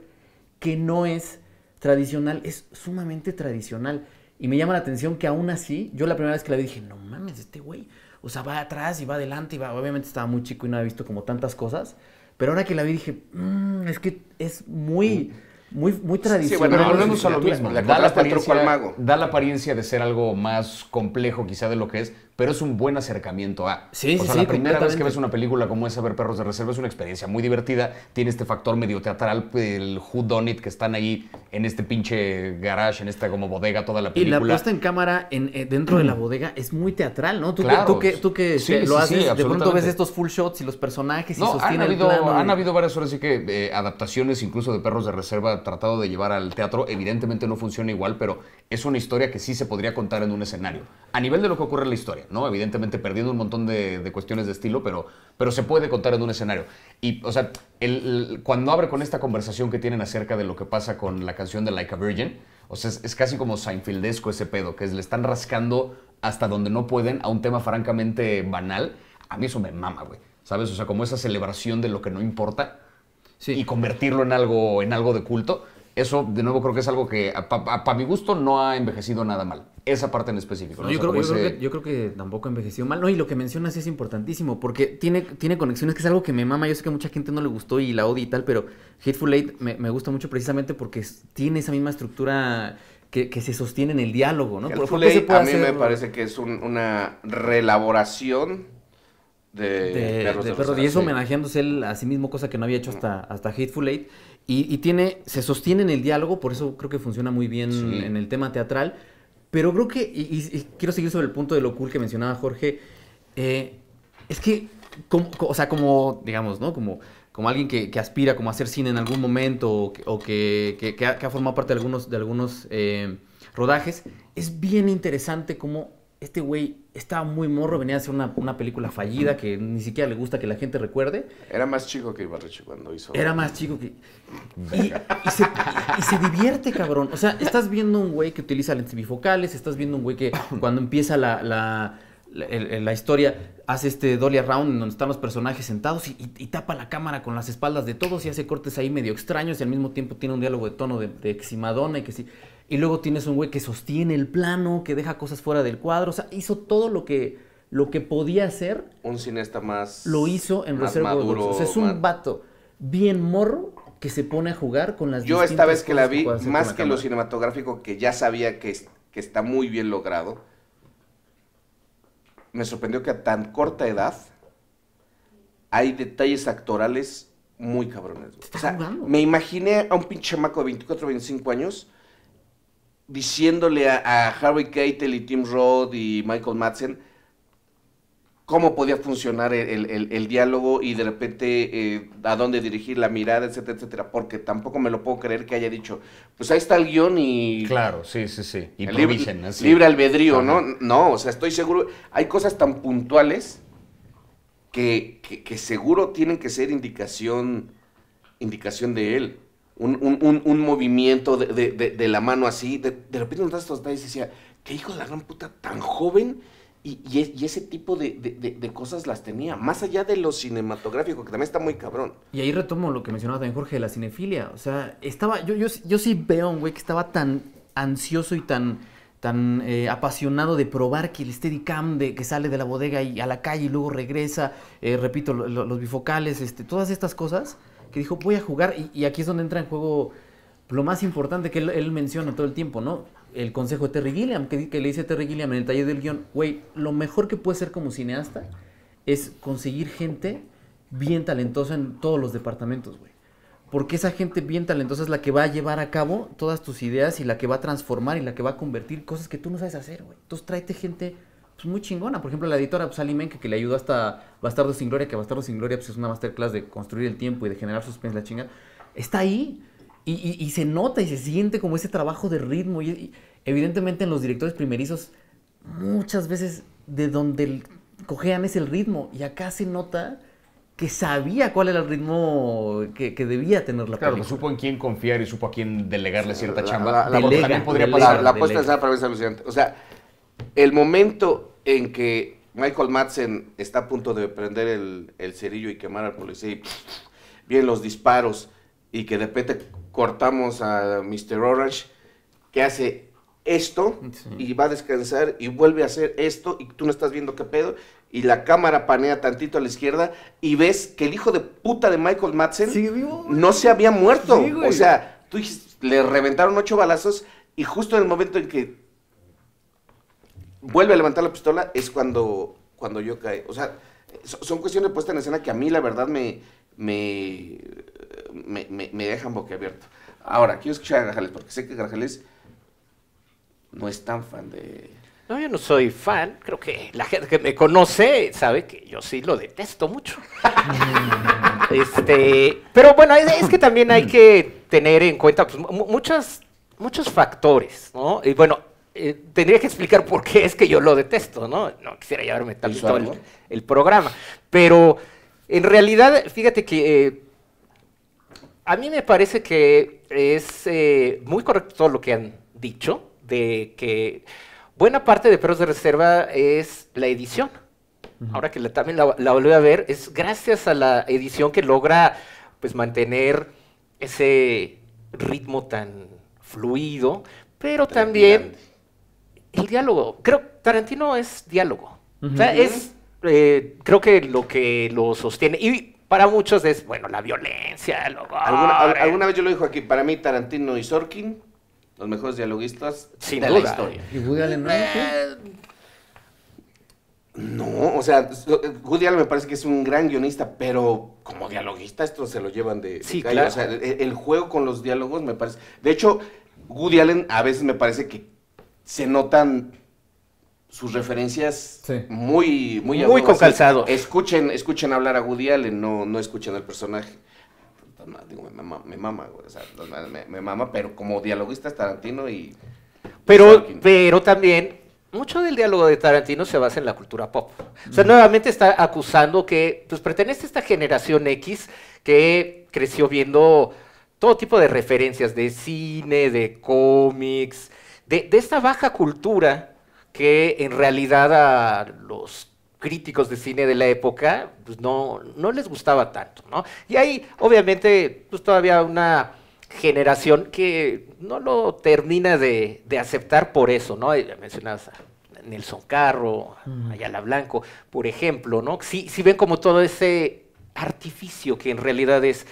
que no es tradicional, es sumamente tradicional. Y me llama la atención que aún así, yo la primera vez que la vi dije, no mames, este güey, o sea, va atrás y va adelante y va, obviamente estaba muy chico y no había visto como tantas cosas, pero ahora que la vi dije, mm, es que es muy... Muy, muy tradicional. Sí, bueno, lo mismo. da la apariencia de ser algo más complejo quizá de lo que es, pero es un buen acercamiento a. Sí, o sea, sí, la primera vez que ves una película como esa, ver Perros de Reserva, es una experiencia muy divertida. Tiene este factor medio teatral, el Who Done It, que están ahí en este pinche garage, en esta como bodega, toda la película. Y la puesta en cámara eh, dentro de la mm. bodega es muy teatral, ¿no? Tú, que, tú que lo haces, de pronto ves estos full shots y los personajes y sostiene han habido, Han habido varias horas, y que eh, adaptaciones incluso de Perros de Reserva tratado de llevar al teatro. Evidentemente no funciona igual, pero es una historia que sí se podría contar en un escenario. A nivel de lo que ocurre en la historia. ¿no? Evidentemente perdiendo un montón de, cuestiones de estilo, pero, pero se puede contar en un escenario. Y, o sea, el, cuando abre con esta conversación que tienen acerca de lo que pasa con la canción de Like a Virgin, o sea, es, casi como Seinfeldesco ese pedo, que es, le están rascando hasta donde no pueden a un tema francamente banal. A mí eso me mama, güey. ¿Sabes? O sea, como esa celebración de lo que no importa y convertirlo en algo, en algo de culto. Eso, de nuevo, creo que es algo que, para mi gusto, no ha envejecido nada mal esa parte en específico. Yo, creo, que, yo, creo, que, tampoco envejeció mal. No, y lo que mencionas es importantísimo, porque tiene, tiene conexiones, que es algo que me mama. Yo sé que mucha gente no le gustó y la odia y tal, pero Hateful Eight me, gusta mucho precisamente porque tiene esa misma estructura que, se sostiene en el diálogo, ¿no? Hateful a mí me parece que es una reelaboración de, Y es homenajeándose a sí mismo, cosa que no había hecho hasta, hasta Hateful Eight. Y, tiene, se sostiene en el diálogo, por eso creo que funciona muy bien en el tema teatral. Pero creo que, y, quiero seguir sobre el punto de lo cool que mencionaba Jorge, eh, es que, o sea, como, digamos, ¿no? Como, como alguien que, aspira como a hacer cine en algún momento o, que, que, ha, formado parte de algunos, de algunos eh, rodajes, es bien interesante cómo este güey estaba muy morro, venía a hacer una, película fallida que ni siquiera le gusta que la gente recuerde. Era más chico que Ibarreche cuando hizo. Era más chico que. Y, se, divierte, cabrón. O sea, estás viendo un güey que utiliza lentes bifocales, estás viendo un güey que *coughs* cuando empieza la, la, la, historia hace este dolly en donde están los personajes sentados y, tapa la cámara con las espaldas de todos y hace cortes ahí medio extraños y al mismo tiempo tiene un diálogo de tono de, de eximadona y que sí. Y luego tienes un güey que sostiene el plano, que deja cosas fuera del cuadro. O sea, hizo todo lo que, lo que podía hacer. Un cineasta más. Lo hizo en reserva O sea, es un vato bien morro que se pone a jugar con las Yo esta vez que la vi, más que lo cinematográfico, que ya sabía que, que está muy bien logrado, me sorprendió que a tan corta edad hay detalles actorales muy cabrones. me imaginé a un pinche maco de 24, 25 años diciéndole a, Harvey Harry Keitel y Tim Roth y Michael Madsen cómo podía funcionar el, el, el diálogo y de repente eh, a dónde dirigir la mirada, etcétera, etcétera, porque tampoco me lo puedo creer que haya dicho, pues ahí está el guión y... Claro, sí, sí, sí, y Libre albedrío, ¿no? No, o sea, estoy seguro, hay cosas tan puntuales que, que, que seguro tienen que ser indicación, indicación de él un, movimiento de, la mano así. De, repente nos das y decía, qué hijo de la gran puta tan joven. Y, ese tipo de, cosas las tenía, más allá de lo cinematográfico, que también está muy cabrón. Y ahí retomo lo que mencionaba también Jorge de la cinefilia. O sea, estaba, yo, yo, yo sí veo un güey que estaba tan ansioso y tan tan eh, apasionado de probar que el Steadicam de, que sale de la bodega y a la calle y luego regresa, eh, repito, los bifocales, este, todas estas cosas, que dijo, voy a jugar, y, aquí es donde entra en juego lo más importante que él, menciona todo el tiempo, ¿no? El consejo de Terry Gilliam, que, le dice Terry Gilliam en el taller del guión, güey, lo mejor que puedes hacer como cineasta es conseguir gente bien talentosa en todos los departamentos, güey. Porque esa gente bien talentosa es la que va a llevar a cabo todas tus ideas y la que va a transformar y la que va a convertir cosas que tú no sabes hacer, güey. Entonces tráete gente es muy chingona. Por ejemplo, la editora pues, que le ayudó hasta Bastardo sin Gloria, que Bastardo sin Gloria es una masterclass de construir el tiempo y de generar suspense, la chinga. Está ahí. Y, se nota y se siente como ese trabajo de ritmo. Y, evidentemente en los directores primerizos, muchas veces de donde cojean es el ritmo. Y acá se nota que sabía cuál era el ritmo que, debía tener la claro, película. Claro, supo en quién confiar y supo a quién delegarle cierta chamba. La, delega, también podría La apuesta alucinante. O sea, el momento en que Michael Madsen está a punto de prender el, cerillo y quemar al policía y bien los disparos y que de repente cortamos a Mr. Orange que hace esto y va a descansar y vuelve a hacer esto y tú no estás viendo qué pedo y la cámara panea tantito a la izquierda y ves que el hijo de puta de Michael Madsen no se había muerto. o sea, tú le reventaron ocho balazos y justo en el momento en que vuelve a levantar la pistola, es cuando, cuando yo cae. O sea, son cuestiones de puesta en escena que a mí la verdad me, me, me, me, dejan boquiabierto. Ahora, quiero escuchar a Grajales, porque sé que Grajales no es tan fan de... No, yo no soy fan, creo que la gente que me conoce sabe que yo sí lo detesto mucho. *laughs* este, pero bueno, es, que también hay que tener en cuenta pues, muchas, muchos factores, ¿no? Y bueno, eh, tendría que explicar por qué es que yo lo detesto, ¿no? No quisiera llevarme tanto el, el, programa. Pero en realidad, fíjate que eh, a mí me parece que es eh, muy correcto todo lo que han dicho, de que buena parte de Perros de Reserva es la edición. Ahora que también la, la volví a ver, es gracias a la edición que logra pues mantener ese ritmo tan fluido, pero también el diálogo. Creo Tarantino es diálogo. O sea, es eh, creo que lo que lo sostiene. Y para muchos es, bueno, la violencia, eh. ¿Alguna, vez yo lo dijo aquí, para mí Tarantino y Sorkin, los mejores dialoguistas Sin de la historia. ¿Y Woody Allen no? no, o sea, eh, Woody Allen me parece que es un gran guionista, pero como dialoguista esto se lo llevan de, sí, Claro. O sea, el, el, juego con los diálogos me parece... De hecho, Woody Allen a veces me parece que se notan sus referencias muy muy muy con calzado. Escuchen, escuchen hablar a Woody no, no escuchen al personaje. me mama, me mama, pero como dialoguista es Tarantino y... Pero, pero también, mucho del diálogo de Tarantino se basa en la cultura pop. O sea, mm. nuevamente está acusando que, pues, pertenece a esta generación X que creció viendo todo tipo de referencias de cine, de cómics, de, esta baja cultura que en realidad a los críticos de cine de la época, pues no, no les gustaba tanto, ¿no? Y hay, obviamente, pues todavía una generación que no lo termina de, aceptar por eso, ¿no? Mencionabas a Nelson Carro, a Ayala Blanco, por ejemplo, ¿no? Si, ven como todo ese artificio que en realidad es,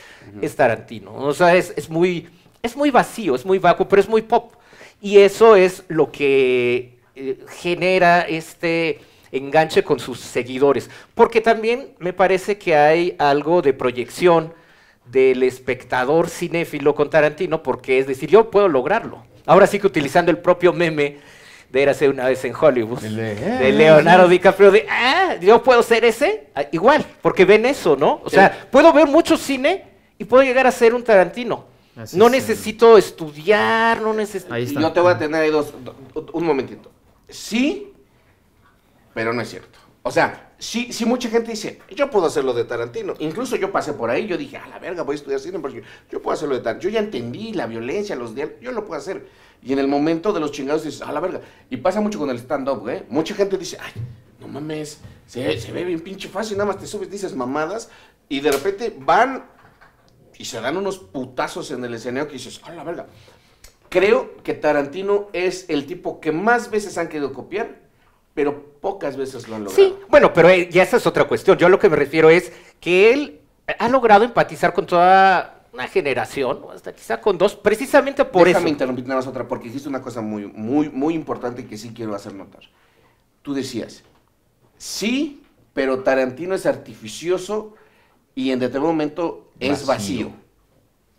Tarantino, o sea, es, muy, es muy vacío, es muy vacuo, pero es muy pop, y eso es lo que eh, genera este enganche con sus seguidores. Porque también me parece que hay algo de proyección del espectador cinéfilo con Tarantino, porque es decir, yo puedo lograrlo. Ahora sí que utilizando el propio meme de Érase una vez en Hollywood, de, de Leonardo DiCaprio, de, ah, yo puedo ser ese, ah, igual, porque ven eso, ¿no? O sea, puedo ver mucho cine y puedo llegar a ser un Tarantino no necesito estudiar, no necesito... No te voy a tener ahí dos, un momentito. Sí, pero no es cierto. O sea, sí, mucha gente dice, yo puedo hacerlo de Tarantino. Incluso yo pasé por ahí, yo dije, a la verga, voy a estudiar cine porque yo puedo hacerlo de Tarantino. Yo ya entendí la violencia, los diálogos, yo lo puedo hacer. Y en el momento de los chingados dices, a la verga. Y pasa mucho con el stand-up, ¿eh? Mucha gente dice, ay, no mames, se, se ve bien pinche fácil, nada más te subes, dices mamadas. Y de repente van y se dan unos putazos en el escenario que dices, ¡ah, la verga! Creo que Tarantino es el tipo que más veces han querido copiar, pero pocas veces lo han logrado. Sí, bueno, pero eh, ya esa es otra cuestión. Yo a lo que me refiero es que él eh, ha logrado empatizar con toda una generación, hasta quizá con dos, precisamente por Déjame eso. Déjame interrumpir nada más otra, porque dijiste una cosa muy, muy, muy importante que sí quiero hacer notar. Tú decías, sí, pero Tarantino es artificioso y en determinado momento es vacío.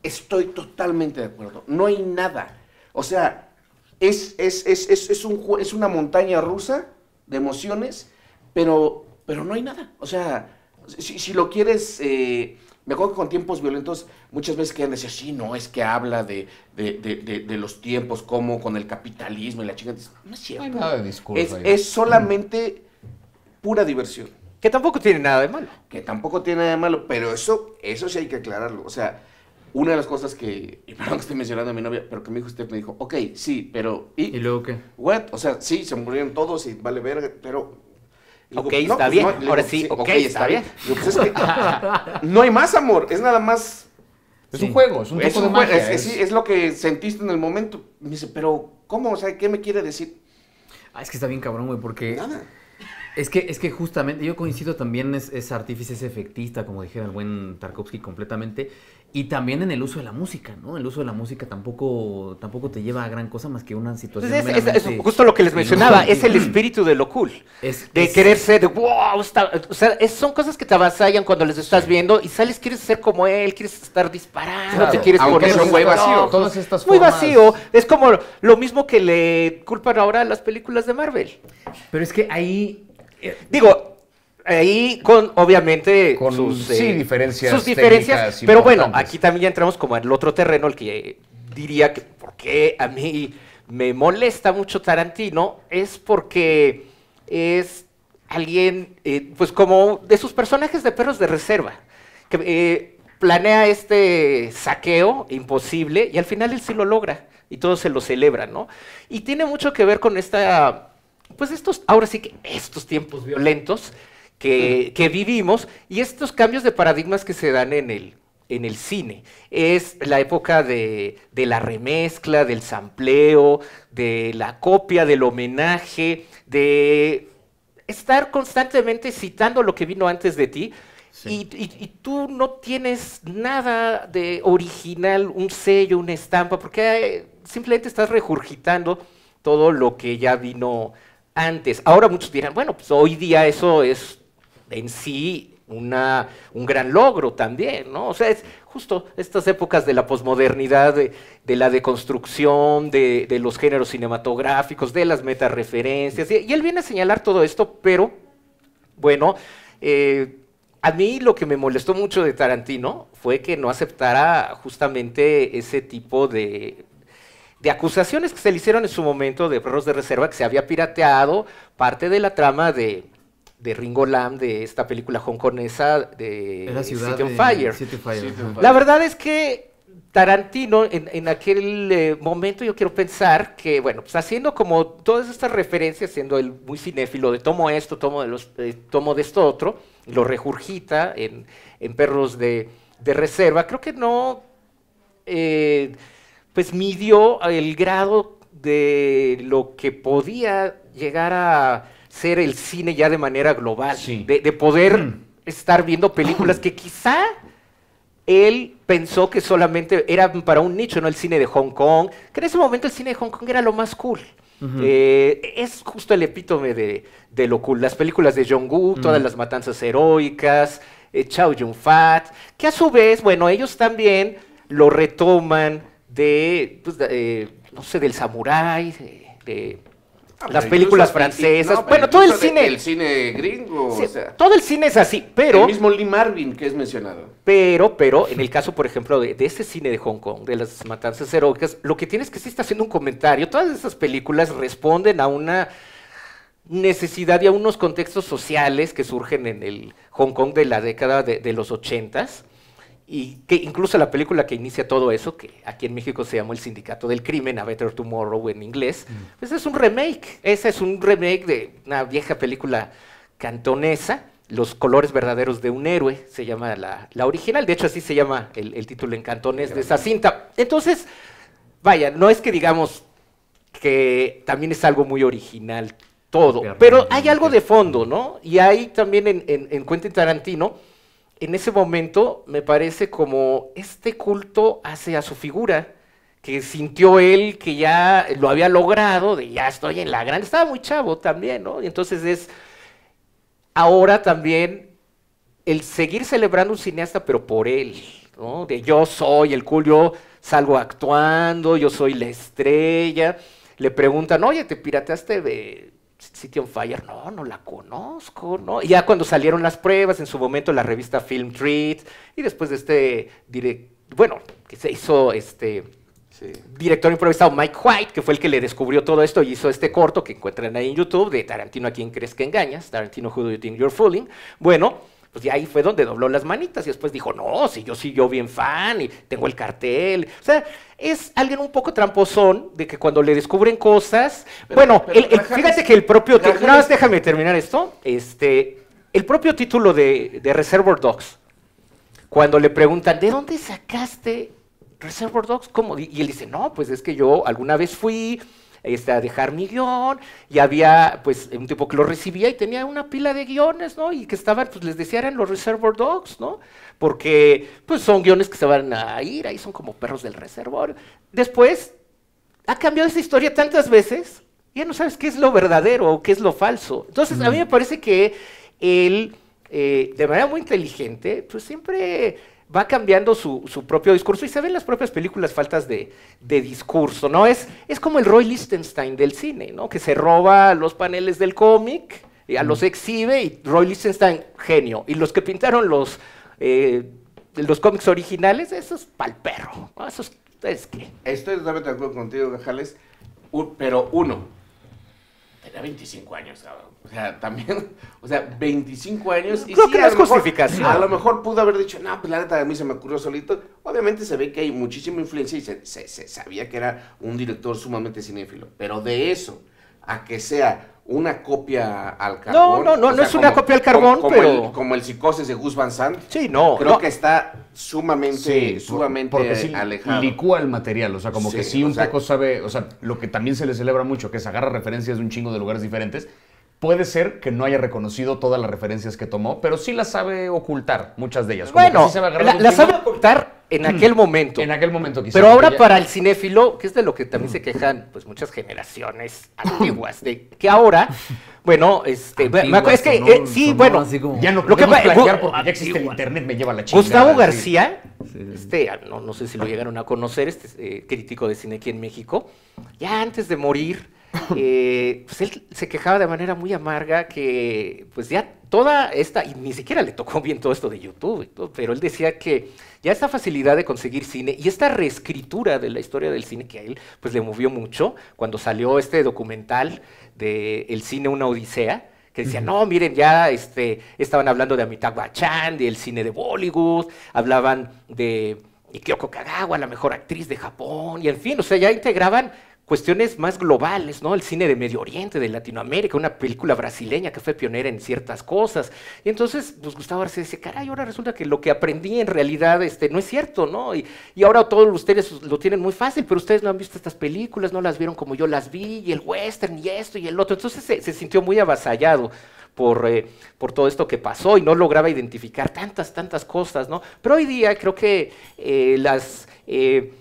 Estoy totalmente de acuerdo. No hay nada. O sea, es, es, un, es, una montaña rusa de emociones, pero, pero no hay nada. O sea, si, lo quieres... Eh, me acuerdo que con tiempos violentos muchas veces querían decir, sí, no, es que habla de, los tiempos, como con el capitalismo y la chica. No es cierto. es solamente pura diversión. Que tampoco tiene nada de malo. Que tampoco tiene nada de malo, pero eso, eso sí hay que aclararlo. O sea, una de las cosas que, y perdón que estoy mencionando a mi novia, pero que mi hijo usted, me dijo, ok, sí, pero... ¿Y, ¿Y luego qué? What? O sea, sí, se murieron todos y vale verga, pero... ok, está bien, ahora sí, ok, está, bien. Pues, *laughs* no hay más amor, es nada más... Es un juego, es un, es, de es, lo que sentiste en el momento. Me dice, pero ¿cómo? O sea, ¿qué me quiere decir? Ah, es que está bien cabrón, güey, porque... Es que, es que justamente, yo coincido también, es, es artífice, es efectista, como dijera el buen Tarkovsky completamente, y también en el uso de la música, ¿no? El uso de la música tampoco, tampoco te lleva a gran cosa más que una situación. es, justo lo que les mencionaba, es el espíritu de lo cool. de quererse, de wow, o sea, son cosas que te avasallan cuando les estás viendo y sales, quieres ser como él, quieres estar disparando, claro, te quieres poner un güey vacío. estas muy vacío. Es como lo mismo que le culpan ahora las películas de Marvel. Pero es que ahí eh, digo, ahí con obviamente sus, eh, diferencias, sus diferencias pero bueno, aquí también ya entramos como al otro terreno, el que diría que por qué a mí me molesta mucho Tarantino es porque es alguien, eh, pues como de sus personajes de perros de reserva, que planea este saqueo imposible y al final él sí lo logra y todos se lo celebran, ¿no? Y tiene mucho que ver con esta pues estos, ahora sí que estos tiempos violentos que, que vivimos y estos cambios de paradigmas que se dan en el, en el cine. Es la época de, la remezcla, del sampleo, de la copia, del homenaje, de estar constantemente citando lo que vino antes de ti. Y, y, tú no tienes nada de original, un sello, una estampa, porque eh, simplemente estás regurgitando todo lo que ya vino antes. Ahora muchos dirán, bueno, pues hoy día eso es en sí una, un gran logro también, ¿no? O sea, es justo estas épocas de la posmodernidad, de, la deconstrucción, de, los géneros cinematográficos, de las metareferencias, y, él viene a señalar todo esto, pero, bueno, eh, a mí lo que me molestó mucho de Tarantino fue que no aceptara justamente ese tipo de, de acusaciones que se le hicieron en su momento de perros de reserva que se había pirateado parte de la trama de, de Ringo Lam de esta película hongkonesa de City on Fire. La verdad es que Tarantino en, aquel eh, momento yo quiero pensar que, bueno, pues haciendo como todas estas referencias, siendo el muy cinéfilo de tomo esto, tomo de, los, eh, tomo de esto otro, lo rejurgita en, perros de, reserva, creo que no... Eh, pues midió el grado de lo que podía llegar a ser el cine ya de manera global, de, poder mm. estar viendo películas que quizá él pensó que solamente eran para un nicho, no el cine de Hong Kong, que en ese momento el cine de Hong Kong era lo más cool. Eh, es justo el epítome de, lo cool. Las películas de John Woo, todas las matanzas heroicas, Chao eh, Chow Yun Fat, que a su vez, bueno, ellos también lo retoman, de, pues, eh, no sé, del samurái, de, ah, las películas francesas, bueno, todo el cine. El cine gringo, Todo el cine es así, pero... El mismo Lee Marvin que es mencionado. Pero, pero, en el caso, por ejemplo, de, de este cine de Hong Kong, de las matanzas heroicas, lo que tienes es que sí está haciendo un comentario. Todas esas películas responden a una necesidad y a unos contextos sociales que surgen en el Hong Kong de la década de los ochentas y que incluso la película que inicia todo eso, que aquí en México se llamó El Sindicato del Crimen, A Better Tomorrow en inglés, mm. pues es un remake. Esa es un remake de una vieja película cantonesa, Los colores verdaderos de un héroe, se llama la, original, de hecho así se llama el, título en cantones de esa cinta. Entonces, vaya, no es que digamos que también es algo muy original todo, pero hay algo de fondo, ¿no? Y hay también en, en, en Tarantino, en ese momento me parece como este culto hacia su figura, que sintió él que ya lo había logrado, de ya estoy en la gran, estaba muy chavo también, ¿no? Y entonces es ahora también el seguir celebrando un cineasta, pero por él, ¿no? De yo soy el culto, yo salgo actuando, yo soy la estrella. Le preguntan, oye, te pirateaste de City on Fire, no, no la conozco, ¿no? ya cuando salieron las pruebas, en su momento la revista Film Treat, y después de este, bueno, que se hizo este director improvisado Mike White, que fue el que le descubrió todo esto y hizo este corto que encuentran ahí en YouTube de Tarantino, ¿a quién crees que engañas? Tarantino, Who Do You Think You're Fooling? Bueno, pues ya ahí fue donde dobló las manitas y después dijo, no, si yo sí, yo bien fan y tengo el cartel. O sea, es alguien un poco tramposón de que cuando le descubren cosas. bueno, fíjate que el propio. Una más déjame terminar esto. Este, el propio título de, de Reservoir Dogs, cuando le preguntan, ¿de dónde sacaste Reservoir Dogs? ¿Cómo? y él dice, no, pues es que yo alguna vez fui este, dejar mi guión, y había pues un tipo que lo recibía y tenía una pila de guiones, ¿no? Y que estaban, pues les decía, eran los Reservoir Dogs, ¿no? Porque pues son guiones que se van a ir, ahí son como perros del reservor. Después, ha cambiado esa historia tantas veces, ya no sabes qué es lo verdadero o qué es lo falso. Entonces, a mí mm. me parece que él, eh, de manera muy inteligente, pues siempre va cambiando su, su, propio discurso y se ven las propias películas faltas de, discurso, ¿no? Es, es como el Roy Lichtenstein del cine, ¿no? Que se roba los paneles del cómic, a los exhibe y Roy Lichtenstein, genio. Y los que pintaron los, eh, los cómics originales, eso es pal perro, que... Estoy totalmente de acuerdo contigo, Gajales, pero uno, tenía 25 años, cabrón. O sea, también, o sea, 25 años. Y Creo que es justificación. A lo mejor pudo haber dicho, no, pues la neta a mí se me ocurrió solito. Obviamente se ve que hay muchísima influencia y se sabía que era un director sumamente cinéfilo. Pero de eso, a que sea una copia al carbón. No, no, no, no es una copia al carbón, pero. como el psicosis de Gus Van Sant. Sí, no. Creo que está sumamente, sumamente porque sí Licúa el material, o sea, como que sí un poco sabe, o sea, lo que también se le celebra mucho, que se agarra referencias de un chingo de lugares diferentes. Puede ser que no haya reconocido todas las referencias que tomó, pero sí las sabe ocultar, muchas de ellas. bueno, la, las sabe ocultar en hmm. aquel momento. En aquel momento, Pero ahora para el cinéfilo, que es de lo que también hmm. se quejan pues muchas generaciones antiguas, de que ahora, bueno, este, es que, eh, sí, bueno, ya no lo que porque ya existe el internet, me lleva la chingada. Gustavo García, este, ah, no, sé si lo llegaron a conocer, este eh, crítico de cine aquí en México, ya antes de morir *laughs* Eh, pues él se quejaba de manera muy amarga que pues ya toda esta, y ni siquiera le tocó bien todo esto de YouTube, pero él decía que ya esta facilidad de conseguir cine y esta reescritura de la historia del cine que a él pues le movió mucho cuando salió este documental de El cine una odisea, que decía no, miren, ya este, estaban hablando de Amitabh Bachchan, del cine de Bollywood, hablaban de Ikeoko Kagawa, la mejor actriz de Japón, y en fin, o sea, ya integraban cuestiones más globales, ¿no? El cine de Medio Oriente, de Latinoamérica, una película brasileña que fue pionera en ciertas cosas. Y entonces, pues Gustavo Arce dice, caray, ahora resulta que lo que aprendí en realidad este, no es cierto, ¿no? Y, ahora todos ustedes lo tienen muy fácil, pero ustedes no han visto estas películas, no las vieron como yo las vi, y el western, y esto, y el otro. Entonces se, sintió muy avasallado. Por, eh, por, todo esto que pasó y no lograba identificar tantas, tantas cosas, ¿no? Pero hoy día creo que eh, las eh,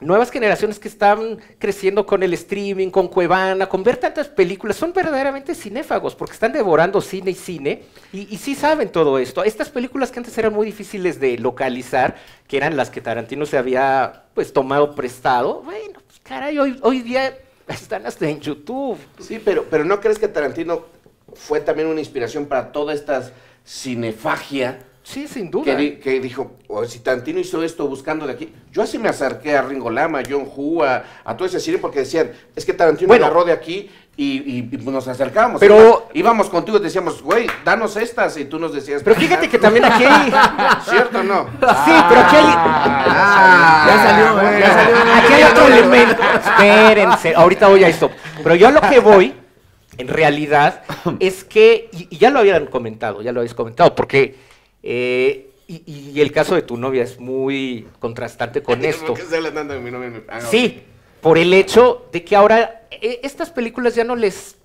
nuevas generaciones que están creciendo con el streaming, con Cuevana, con ver tantas películas, son verdaderamente cinéfagos porque están devorando cine y cine y, sí saben todo esto. Estas películas que antes eran muy difíciles de localizar, que eran las que Tarantino se había pues tomado prestado, bueno, pues caray, hoy, hoy día están hasta en YouTube. Sí, pero, pero ¿no crees que Tarantino fue también una inspiración para toda esta cinefagia? Sí, sin duda. Que, dijo, oh, si Tarantino hizo esto buscando de aquí. Yo así me acerqué a Ringo Lama, a John Hu, a, a todo ese cine, porque decían, es que Tarantino me agarró de aquí y, pues nos acercamos. Pero íbamos contigo y decíamos, güey, danos estas, y tú nos decías. Pero fíjate que también aquí. *laughs* ¿Cierto o no? Sí, pero aquí hay. Ah, ya salió, aquí hay otro elemento. Espérense, ahorita voy a esto. Pero yo lo que voy. En realidad, es que, y ya lo habían comentado, ya lo habéis comentado, porque eh, y, el caso de tu novia es muy contrastante con *laughs* esto. Sí, por el hecho de que ahora eh, estas películas ya no les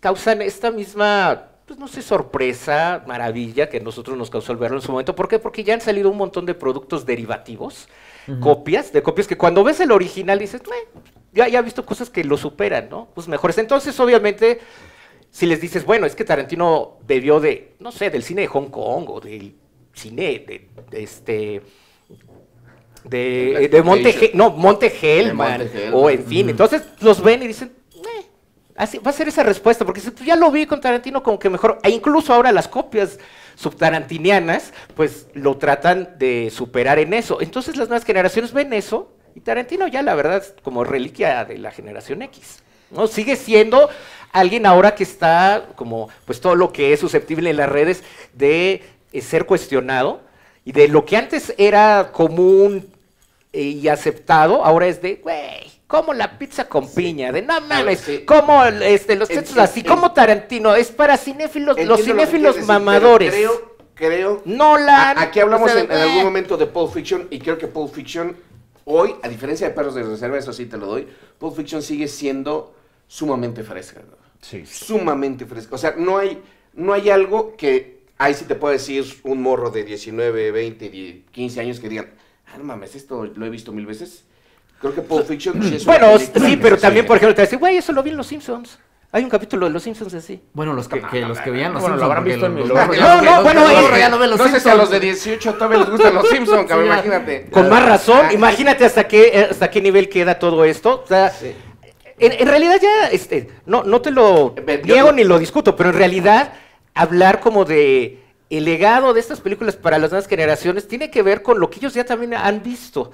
causan esta misma, pues no sé, sorpresa, maravilla que a nosotros nos causó al verlo en su momento. ¿Por qué? Porque ya han salido un montón de productos derivativos, copias, de copias que cuando ves el original dices, ya, ya he visto cosas que lo superan, ¿no? Pues mejores. Entonces, obviamente, si les dices, bueno, es que Tarantino bebió de, no sé, del cine de Hong Kong o del cine, de, este, de, de eh, Monte, no, Monte o pues. en fin, entonces los ven y dicen, eh, así, va a ser esa respuesta, porque pues, ya lo vi con Tarantino como que mejor, e incluso ahora las copias subtarantinianas, pues lo tratan de superar en eso, entonces las nuevas generaciones ven eso, y Tarantino ya la verdad es como reliquia de la generación X. ¿no? Sigue siendo alguien ahora que está como, pues todo lo que es susceptible en las redes de es eh, ser cuestionado y de lo que antes era común eh, y aceptado, ahora es de, güey, como la pizza con piña, de no mames, como este, los textos así, como Tarantino, es para cinéfilos, los cinéfilos mamadores. creo, creo. No la. aquí hablamos en, algún momento de Pulp Fiction y creo que Pulp Fiction hoy, a diferencia de Perros de Reserva, eso sí te lo doy, Pulp Fiction sigue siendo sumamente fresca. Sí. Sumamente fresca. O sea, no hay, no hay algo que ahí sí te puedo decir un morro de 19, 20, 15 años que digan, ah, no mames, esto lo he visto mil veces. Creo que Pulp Fiction sí es Bueno, sí, pero también, por ejemplo, te dicen, güey, eso lo vi en Los Simpsons. Hay un capítulo de Los Simpsons así. Bueno, los que, que, los que veían Los bueno, Simpsons. Lo habrán visto en mi *laughs* No, no, no bueno, ya no ve Los no sé si a los de 18 todavía les gustan Los *laughs* Simpsons, cabrón, imagínate. Con más razón, ah, imagínate hasta qué, eh, hasta qué nivel queda todo esto. O sea, en, en, realidad ya, este, no, no te lo niego ni lo discuto, pero en realidad hablar como de el legado de estas películas para las nuevas generaciones tiene que ver con lo que ellos ya también han visto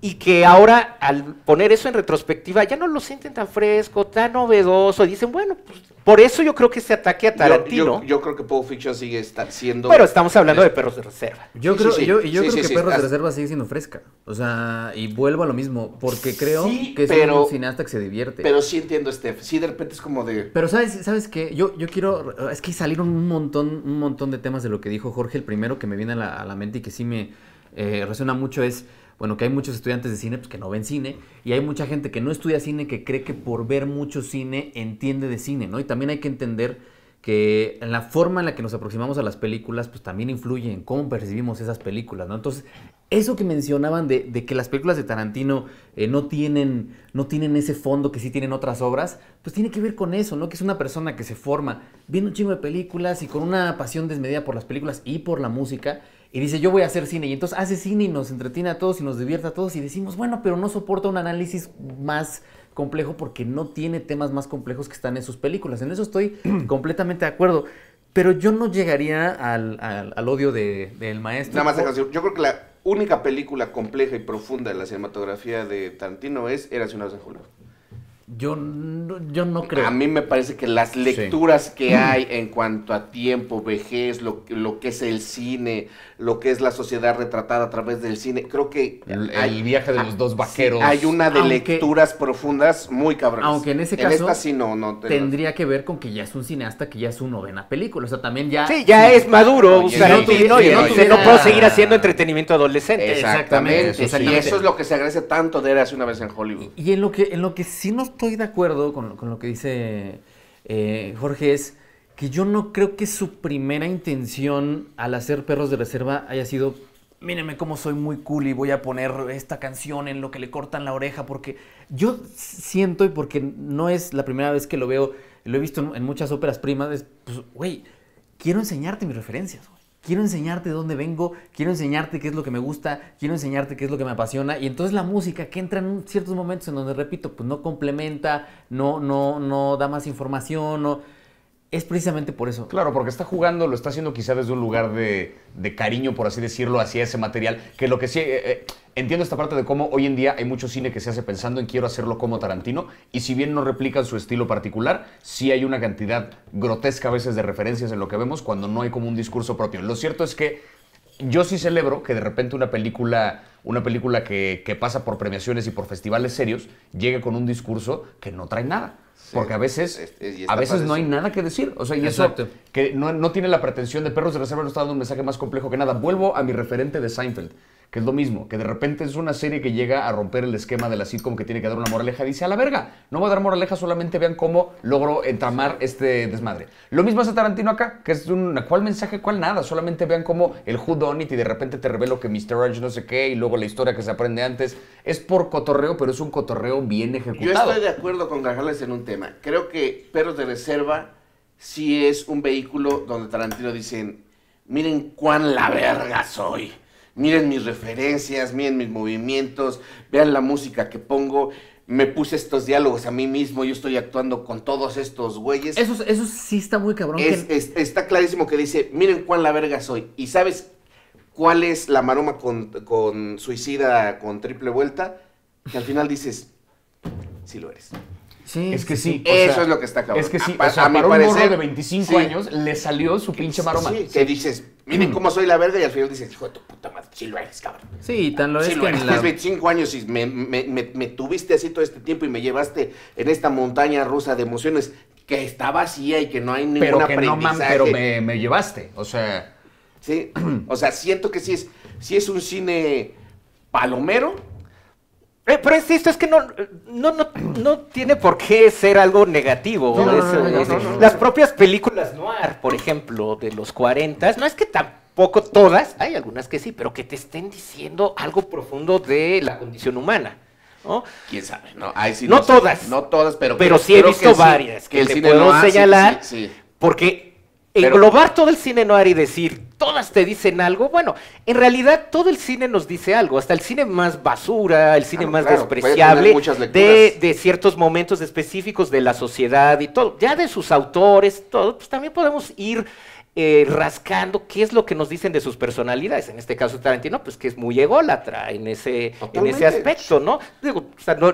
y que ahora al poner eso en retrospectiva ya no lo sienten tan fresco, tan novedoso, dicen, bueno, pues por eso yo creo que este ataque a Tarantino. Yo, creo que Pulp Fiction sigue siendo. Pero estamos hablando de perros de reserva. Yo creo, y yo creo que perros de reserva sigue siendo fresca. O sea, y vuelvo a lo mismo, porque creo que es un cineasta que se divierte. Pero sí entiendo, Steph. Sí, de repente es como de. Pero sabes, sabes qué? yo, yo quiero. Es que salieron un montón, un montón de temas de lo que dijo Jorge. El primero que me viene a la, mente y que sí me eh, resuena mucho es bueno, que hay muchos estudiantes de cine pues, que no ven cine y hay mucha gente que no estudia cine que cree que por ver mucho cine entiende de cine, ¿no? Y también hay que entender que la forma en la que nos aproximamos a las películas, pues también influye en cómo percibimos esas películas, ¿no? Entonces, eso que mencionaban de, que las películas de Tarantino eh, no, tienen, no tienen ese fondo que sí tienen otras obras, pues tiene que ver con eso, ¿no? Que es una persona que se forma viendo un chingo de películas y con una pasión desmedida por las películas y por la música, y dice, yo voy a hacer cine. Y entonces hace cine y nos entretiene a todos y nos divierte a todos y decimos, bueno, pero no soporta un análisis más complejo porque no tiene temas más complejos que están en sus películas. En eso estoy *clears throat* completamente de acuerdo. Pero yo no llegaría al, odio del maestro. Nada más, yo creo que la única película compleja y profunda de la cinematografía de Tarantino es Erasionados una en julio yo no, yo no creo. A mí me parece que las lecturas que hay en cuanto a tiempo, vejez, lo, que es el cine, lo que es la sociedad retratada a través del cine, creo que... El, hay, viaje de los dos vaqueros. hay una de lecturas profundas muy cabrón Aunque en ese caso... no, Tendría que ver con que ya es un cineasta, que ya es su novena película. O sea, también ya... Sí, ya es maduro. o sea, no, puedo seguir haciendo entretenimiento adolescente. Exactamente. Y eso es lo que se agradece tanto de él hace una vez en Hollywood. Y en lo que, en lo que sí nos estoy de acuerdo con, lo que dice eh, Jorge es que yo no creo que su primera intención al hacer Perros de Reserva haya sido, mírenme cómo soy muy cool y voy a poner esta canción en lo que le cortan la oreja, porque yo siento, y porque no es la primera vez que lo veo, lo he visto en, muchas óperas primas, es, pues, güey, quiero enseñarte mis referencias, güey quiero enseñarte de dónde vengo, quiero enseñarte qué es lo que me gusta, quiero enseñarte qué es lo que me apasiona. Y entonces la música que entra en ciertos momentos en donde, repito, pues no complementa, no, no, no da más información, no es precisamente por eso. Claro, porque está jugando, lo está haciendo quizá desde un lugar de, de cariño, por así decirlo, hacia ese material. Que lo que sí, eh, eh, entiendo esta parte de cómo hoy en día hay mucho cine que se hace pensando en quiero hacerlo como Tarantino, y si bien no replican su estilo particular, sí hay una cantidad grotesca a veces de referencias en lo que vemos cuando no hay como un discurso propio. Lo cierto es que yo sí celebro que de repente una película, una película que, pasa por premiaciones y por festivales serios llegue con un discurso que no trae nada. Porque a veces, a veces no hay nada que decir. O sea, y eso que no, no, tiene la pretensión de Perros de Reserva no está dando un mensaje más complejo que nada. Vuelvo a mi referente de Seinfeld que es lo mismo, que de repente es una serie que llega a romper el esquema de la sitcom que tiene que dar una moraleja y dice, a la verga, no voy a dar moraleja, solamente vean cómo logro entramar este desmadre. Lo mismo hace Tarantino acá, que es un, ¿cuál mensaje, cuál nada? Solamente vean cómo el who it y de repente te revelo que Mr. Orange no sé qué y luego la historia que se aprende antes. Es por cotorreo, pero es un cotorreo bien ejecutado. Yo estoy de acuerdo con Garjales en un tema. Creo que Perros de Reserva sí es un vehículo donde Tarantino dice, miren cuán la verga soy miren mis referencias, miren mis movimientos, vean la música que pongo. Me puse estos diálogos a mí mismo, yo estoy actuando con todos estos güeyes. Eso, eso sí está muy cabrón. está clarísimo que dice, miren cuán la verga soy. Y sabes cuál es la maroma con, con suicida, con triple vuelta, que al final dices, sí lo eres. Sí, es que sí. Eso es lo que está cabrón. Es que sí, a, o sea, a un de 25 años le salió su pinche maroma. Sí, que dices, miren mm. cómo soy la verga y al final dices, hijo de tu puta madre, sí lo eres, cabrón. Sí, tan lo es. que... lo 25 años y me, tuviste así todo este tiempo y me llevaste en esta montaña rusa de emociones que está vacía y que no hay ninguna pero que No, pero me, llevaste, o sea... Sí, *clears throat* o sea, siento que sí es, sí es un cine palomero, eh, pero esto, es que no, no, tiene por qué ser algo negativo. Las propias películas noir, por ejemplo, de los 40, no es que tampoco todas, hay algunas que sí, pero que te estén diciendo algo profundo de la condición humana. Quién sabe, no, no, todas. no todas, pero. Pero, sí he visto varias que, el te puedo señalar. porque englobar todo el cine noir y decir todas te dicen algo. Bueno, en realidad todo el cine nos dice algo, hasta el cine más basura, el cine ah, más despreciable de, de, ciertos momentos específicos de la sociedad y todo, ya de sus autores, todo, pues también podemos ir eh, rascando qué es lo que nos dicen de sus personalidades. En este caso Tarantino, pues que es muy ególatra en ese, en ese aspecto, ¿no?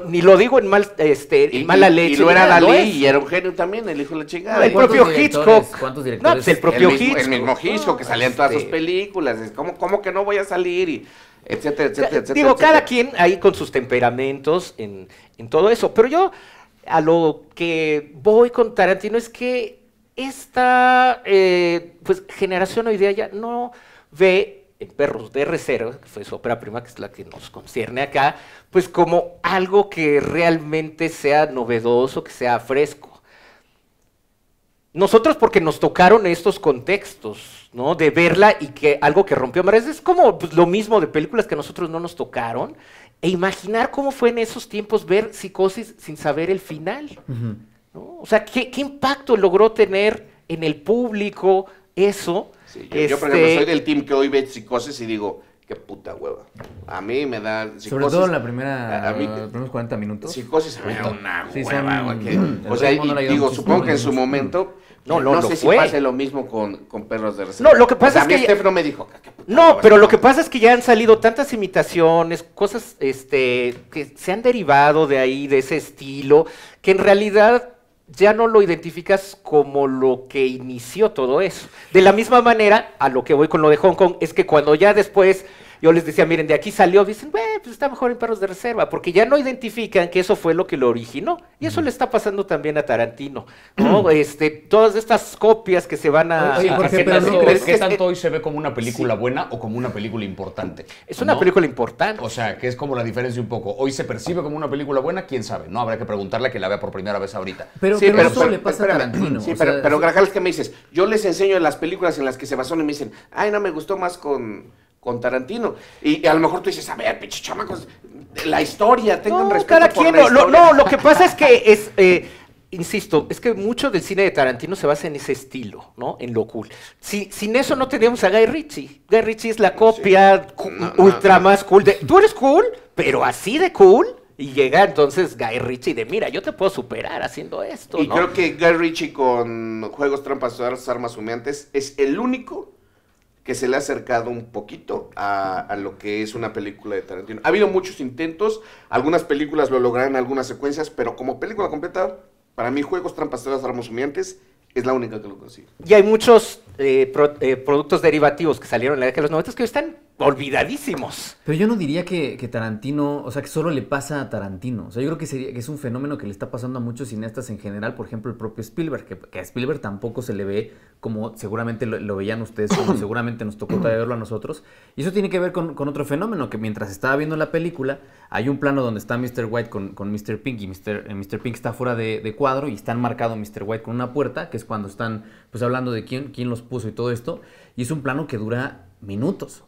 ni lo digo en mal, este, mala leche. Y lo era Dalí y era un genio también, el hijo de la chingada. el propio Hitchcock. ¿Cuántos pues, el propio mismo, Hitchcock. El mismo Hitchcock que salía en todas sus este. películas. ¿Cómo, ¿Cómo que no voy a salir? etcétera, etcétera, etcétera. Digo, cada quien ahí con sus temperamentos en, en todo eso. Pero yo a lo que voy con Tarantino es que esta eh, pues, generación hoy día ya no ve en Perros de Reserva, que fue su ópera prima, que es la que nos concierne acá, pues como algo que realmente sea novedoso, que sea fresco. Nosotros porque nos tocaron estos contextos, ¿no? De verla y que algo que rompió mares es como pues, lo mismo de películas que a nosotros no nos tocaron e imaginar cómo fue en esos tiempos ver psicosis sin saber el final. O sea, ¿qué, ¿qué, impacto logró tener en el público eso? Sí, yo, por ejemplo, soy este, del team que hoy ve psicosis y digo, qué puta hueva. A mí me da psicosis. Sobre todo en la primera, los primeros 40 minutos. Psicosis me da una sí, hueva. o sea, digo, supongo que en su momento... No, no, no sé si pase lo mismo con, perros de reserva. No, lo que pasa es que. A mí no me dijo. no, pero lo que pasa es que ya han salido tantas imitaciones, cosas este, que se han derivado de ahí, de ese estilo, que en realidad ya no lo identificas como lo que inició todo eso. De la misma manera, a lo que voy con lo de Hong Kong, es que cuando ya después yo les decía, miren, de aquí salió, dicen, güey, pues está mejor en perros de reserva, porque ya no identifican que eso fue lo que lo originó. Y eso le está pasando también a Tarantino, ¿no? *clears throat* este, todas estas copias que se van a... ¿Qué tanto hoy se ve como una película buena o como una película importante? Es una película importante. O sea, que es como la diferencia un poco. Hoy se percibe como una película buena, quién sabe, ¿no? Habrá que preguntarle a que la vea por primera vez ahorita. Pero, sí, eso le pasa a Tarantino. Sí, pero, pero, ¿qué me dices? Yo les enseño las películas en las que se basó y me dicen, ay, no, me gustó más con con Tarantino. Y, a lo mejor tú dices, a ver, pinche chamacos, la historia, tengan no, respeto cada quien, la lo, No, lo que pasa es que es... Eh, insisto, es que mucho del cine de Tarantino se basa en ese estilo, ¿no? En lo cool. Si, sin eso no teníamos a Guy Ritchie. Guy Ritchie es la copia ultra más cool de... Tú eres cool, pero así de cool. Y llega entonces Guy Ritchie de, mira, yo te puedo superar haciendo esto. Y creo que Guy Ritchie con Juegos Trampas, Armas Humeantes es el único que se le ha acercado un poquito a, lo que es una película de Tarantino. Ha habido muchos intentos, algunas películas lo lograron, algunas secuencias, pero como película completa, para mí Juegos, Trampas, Ramos Armas es la única que lo consigue. Y hay muchos eh, eh, productos derivativos que salieron en la década de los 90 que están olvidadísimos. Pero yo no diría que, Tarantino, o sea, que solo le pasa a Tarantino. O sea, yo creo que, sería, es un fenómeno que le está pasando a muchos cineastas en general, por ejemplo, el propio Spielberg, que, a Spielberg tampoco se le ve como seguramente lo, veían ustedes, como *clears throat* seguramente nos tocó verlo a nosotros. Y eso tiene que ver con, otro fenómeno, que mientras estaba viendo la película, hay un plano donde está Mr. White con, Mr. Pink y Mr., eh, Pink está fuera de, cuadro y están marcado Mr. White con una puerta, que es cuando están pues hablando de quién, quién los puso y todo esto. Y es un plano que dura minutos.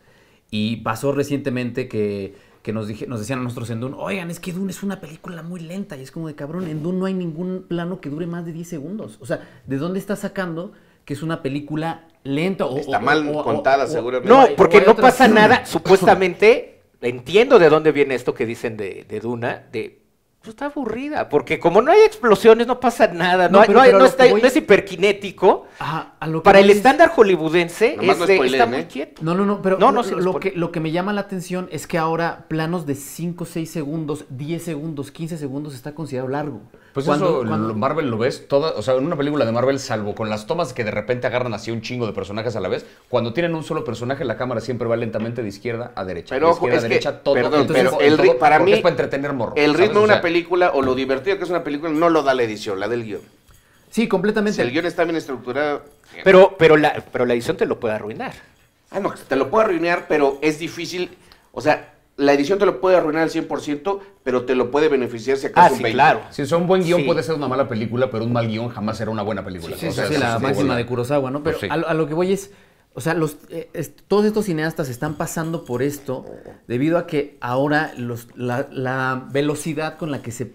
Y pasó recientemente que, nos, dije, nos decían a nosotros en Dune, oigan, es que Dune es una película muy lenta. Y es como de cabrón, en Dune no hay ningún plano que dure más de 10 segundos. O sea, ¿de dónde está sacando que es una película lenta? Está mal contada, seguramente. No, porque no pasa nada, *laughs* supuestamente. Entiendo de dónde viene esto que dicen de, de Duna, de pues, está aburrida, porque como no hay explosiones, no pasa nada, no, no, es hiperkinético. Para el estándar hollywoodense está muy ¿eh? quieto. No, no, no, pero lo, que, lo que me llama la atención es que ahora planos de 5, 6 segundos, 10 segundos, 15 segundos está considerado largo. Pues cuando, eso, Marvel lo ves toda, o sea, en una película de Marvel, salvo con las tomas que de repente agarran así un chingo de personajes a la vez, cuando tienen un solo personaje, la cámara siempre va lentamente de izquierda a derecha. Pero de a derecha, todo. el, para mí, para entretener el ritmo de una película o lo divertido que es una película no lo da la edición, la del guión. Sí, completamente. el guión está bien estructurado. Eh. Pero, pero, la, pero la edición te lo puede arruinar. Ah, no, te lo puede arruinar, pero es difícil. O sea, la edición te lo puede arruinar al 100%, pero te lo puede beneficiar si acaso ah, sí, un claro. Si es un buen guión puede ser una mala película, pero un mal guión jamás será una buena película. Sí, sí, la máxima de Kurosawa, ¿no? Pero pues a, lo que voy es, o sea, los, eh, todos estos cineastas están pasando por esto debido a que ahora los, la, la velocidad con la que se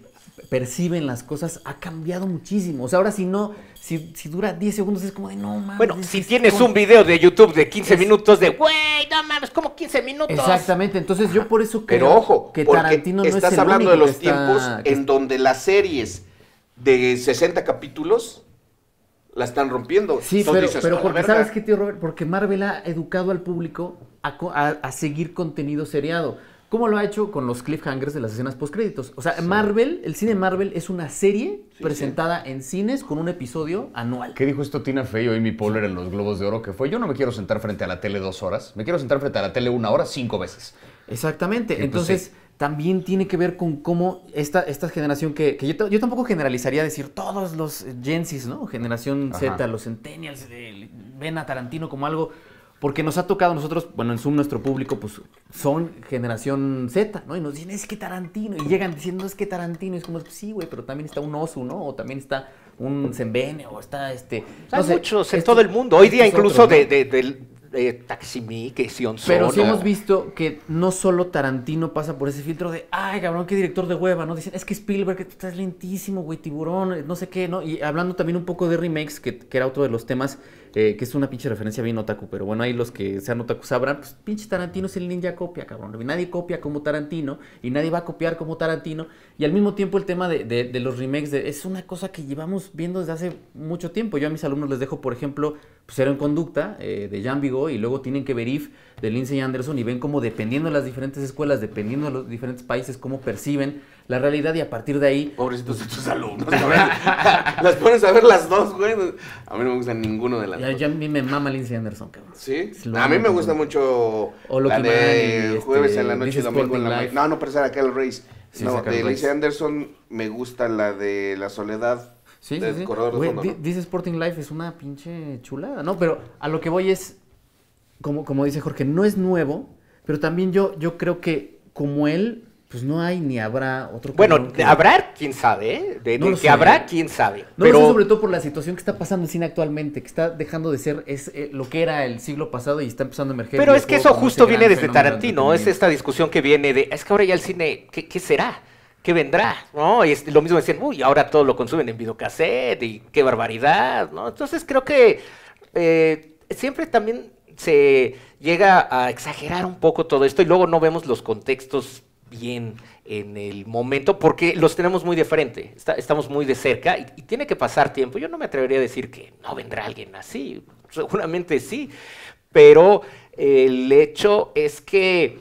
perciben las cosas ha cambiado muchísimo. O sea, ahora si no, si, dura 10 segundos es como de no mames. Bueno, si tienes un video de YouTube de 15 minutos de güey, no mames, como 15 minutos. Exactamente, entonces yo por eso creo Pero ojo, que Tarantino no es el Estás hablando de los tiempos en donde las series de 60 capítulos la están rompiendo. Sí, pero, pero porque sabes qué, tío Robert, porque Marvel ha educado al público a, a seguir contenido seriado. ¿Cómo lo ha hecho con los cliffhangers de las escenas postcréditos? O sea, Marvel, el cine Marvel es una serie presentada en cines con un episodio anual. ¿Qué dijo esto Tina Fey y mi Poehler en los Globos de Oro? Que fue, yo no me quiero sentar frente a la tele dos horas, me quiero sentar frente a la tele una hora cinco veces. Exactamente. Pues Entonces, también tiene que ver con cómo esta, esta generación que, yo, tampoco generalizaría decir todos los Gensis, ¿no? Generación Z, los Centennials, ven a Tarantino como algo porque nos ha tocado a nosotros, bueno, en Zoom nuestro público, pues son generación Z, ¿no? Y nos dicen, es que Tarantino. Y llegan diciendo, es que Tarantino. Y es como, sí, güey, pero también está un Oso ¿no? O también está un Zembene, o está este. No hay muchos en todo el mundo. Hoy día, incluso de, de, de Sion Sion Pero sí hemos visto que no solo Tarantino pasa por ese filtro de, ay, cabrón, qué director de hueva, ¿no? Dicen, es que Spielberg, que estás lentísimo, güey, tiburón, no sé qué, ¿no? Y hablando también un poco de remakes, que, que era otro de los temas, eh, que es una pinche referencia bien otaku, pero bueno, ahí los que sean otaku sabrán, pues pinche Tarantino es el ninja copia, cabrón. Nadie copia como Tarantino y nadie va a copiar como Tarantino. Y al mismo tiempo el tema de, los remakes es una cosa que llevamos viendo desde hace mucho tiempo. Yo a mis alumnos les dejo, por ejemplo, pues en Conducta eh, de Jan Vigo y luego tienen que ver If de Lindsay Anderson y ven como dependiendo de las diferentes escuelas, dependiendo de los diferentes países, cómo perciben la realidad y a partir de ahí... Pobrecitos de tus pues, alumnos. *laughs* *laughs* las pones a ver las dos, güey. A mí no me gusta ninguno de las ya, dos. a mí me mama Lindsay Anderson, cabrón. ¿Sí? A mí me gusta mucho la de jueves en este, la noche y domingo en la noche No, no, pero esa era Race. no, de Lindsay Anderson me gusta la de La Soledad. Sí, del sí, sí. Corredor Güey, Dice Sporting Life es una pinche chulada. No, pero a lo que voy es, como, como dice Jorge, no es nuevo, pero también yo, yo creo que como él, pues no hay ni habrá otro. Bueno, habrá, quién sabe, ¿eh? De, que habrá, quién sabe. No pero... lo sobre todo por la situación que está pasando el cine actualmente, que está dejando de ser es, eh, lo que era el siglo pasado y está empezando a emerger. Pero es que eso justo viene desde Tarantino, es esta discusión que viene de, es que ahora ya el cine, ¿qué, será? ¿Qué vendrá? ¿No? Y es, lo mismo decían, uy, ahora todo lo consumen en videocassette y qué barbaridad, ¿no? Entonces creo que eh, siempre también se llega a exagerar un poco todo esto y luego no vemos los contextos bien en el momento, porque los tenemos muy de frente, estamos muy de cerca y, tiene que pasar tiempo. Yo no me atrevería a decir que no vendrá alguien así, seguramente sí, pero el hecho es que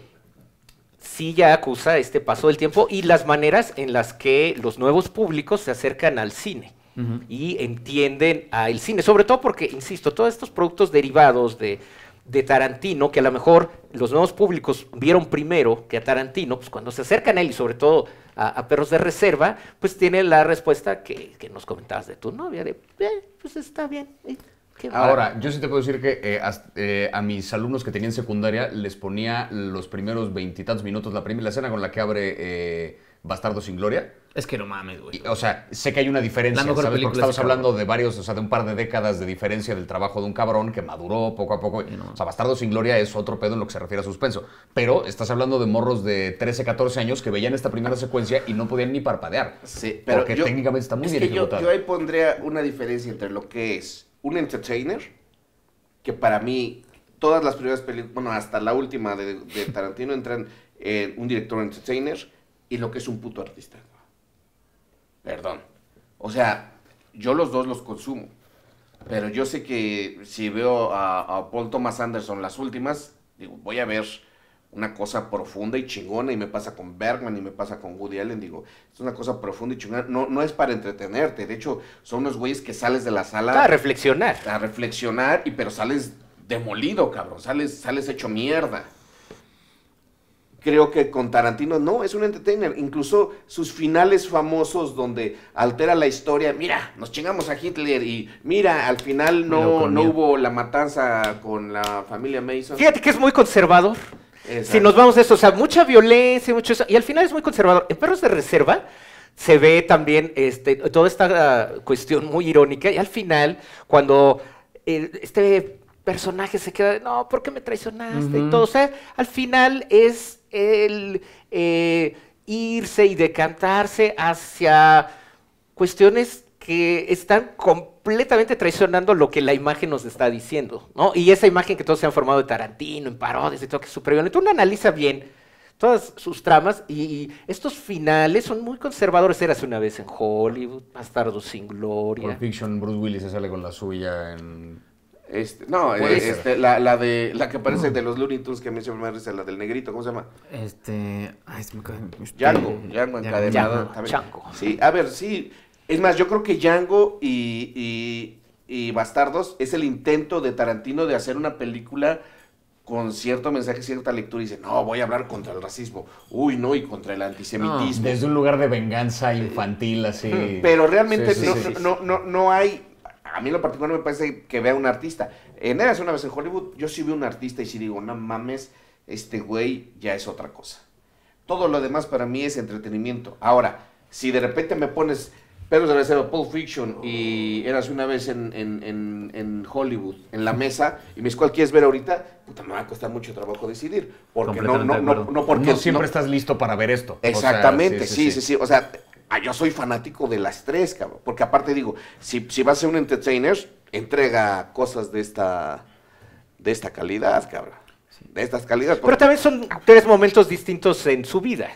sí ya acusa este paso del tiempo y las maneras en las que los nuevos públicos se acercan al cine y entienden al cine, sobre todo porque, insisto, todos estos productos derivados de de Tarantino, que a lo mejor los nuevos públicos vieron primero que a Tarantino, pues cuando se acercan a él y sobre todo a, Perros de Reserva, pues tiene la respuesta que, que nos comentabas de tu novia, de, eh, pues está bien. Ahora, yo sí te puedo decir que eh, a, eh, a, mis alumnos que tenían secundaria les ponía los primeros veintitantos minutos, la primera escena con la que abre Bastardo sin Gloria es que no mames, güey. O sea, sé que hay una diferencia, estamos hablando de varios, o sea, de un par de décadas de diferencia del trabajo de un cabrón que maduró poco a poco. No. O sea, Bastardo sin Gloria es otro pedo en lo que se refiere a suspenso. Pero estás hablando de morros de 13, 14 años que veían esta primera secuencia y no podían ni parpadear. Sí, pero Porque técnicamente está muy bien que yo, ahí pondría una diferencia entre lo que es un entertainer, que para mí todas las primeras películas, bueno, hasta la última de, Tarantino entran en un director entertainer y lo que es un puto artista. Perdón. O sea, yo los dos los consumo. Pero yo sé que si veo a, Paul Thomas Anderson las últimas, digo, voy a ver una cosa profunda y chingona y me pasa con Bergman y me pasa con Woody Allen, digo, es una cosa profunda y chingona, no, no es para entretenerte, de hecho son unos güeyes que sales de la sala a reflexionar. A reflexionar y pero sales demolido, cabrón, sales sales hecho mierda creo que con Tarantino no, es un entertainer. Incluso sus finales famosos donde altera la historia, mira, nos chingamos a Hitler y mira, al final no, no hubo la matanza con la familia Mason. Fíjate que es muy conservador. Si nos vamos de eso, o sea, mucha violencia, mucho eso, y al final es muy conservador. En Perros de Reserva se ve también este, toda esta ah, cuestión muy irónica, y al final, cuando eh, este personaje se queda, no, ¿por qué me traicionaste? Y todo, o sea, al final es el eh, irse y decantarse hacia cuestiones que están completamente traicionando lo que la imagen nos está diciendo, ¿no? Y esa imagen que todos se han formado de Tarantino, en parodias de todo que es súper uno analiza bien todas sus tramas y estos finales son muy conservadores. hace una vez en Hollywood, más tarde sin gloria. Pulp Fiction, Bruce Willis se sale con la suya en este, no, eh, este, la, la, de la que aparece de los Looney Tunes que me hizo primero la del negrito, ¿cómo se llama? Este, ay, me este, Django, Django encadenado Sí, a ver, sí. Es más, yo creo que Django y, Bastardos es el intento de Tarantino de hacer una película con cierto mensaje, cierta lectura y dice, no, voy a hablar contra el racismo, uy, no, y contra el antisemitismo. desde un lugar de venganza infantil, así. Pero realmente no, no, no hay a mí lo particular me parece que vea un artista. En Eras una vez en Hollywood, yo sí veo un artista y sí digo, no mames, este güey ya es otra cosa. Todo lo demás para mí es entretenimiento. Ahora, si de repente me pones pero de Cero, Pulp Fiction y Eras una vez en, Hollywood, en la mesa, y me dices, ¿cuál quieres ver ahorita? Puta, me va a costar mucho trabajo decidir. Porque no, no, no, no, porque. No siempre estás listo para ver esto. Exactamente, sí, sí, sí, sí, sí. O sea, Ah, yo soy fanático de las tres, cabrón. Porque aparte digo, si, si vas a ser un entertainer, entrega cosas de esta, de esta calidad, cabrón. De estas calidades. Pero también son tres momentos distintos en su vida.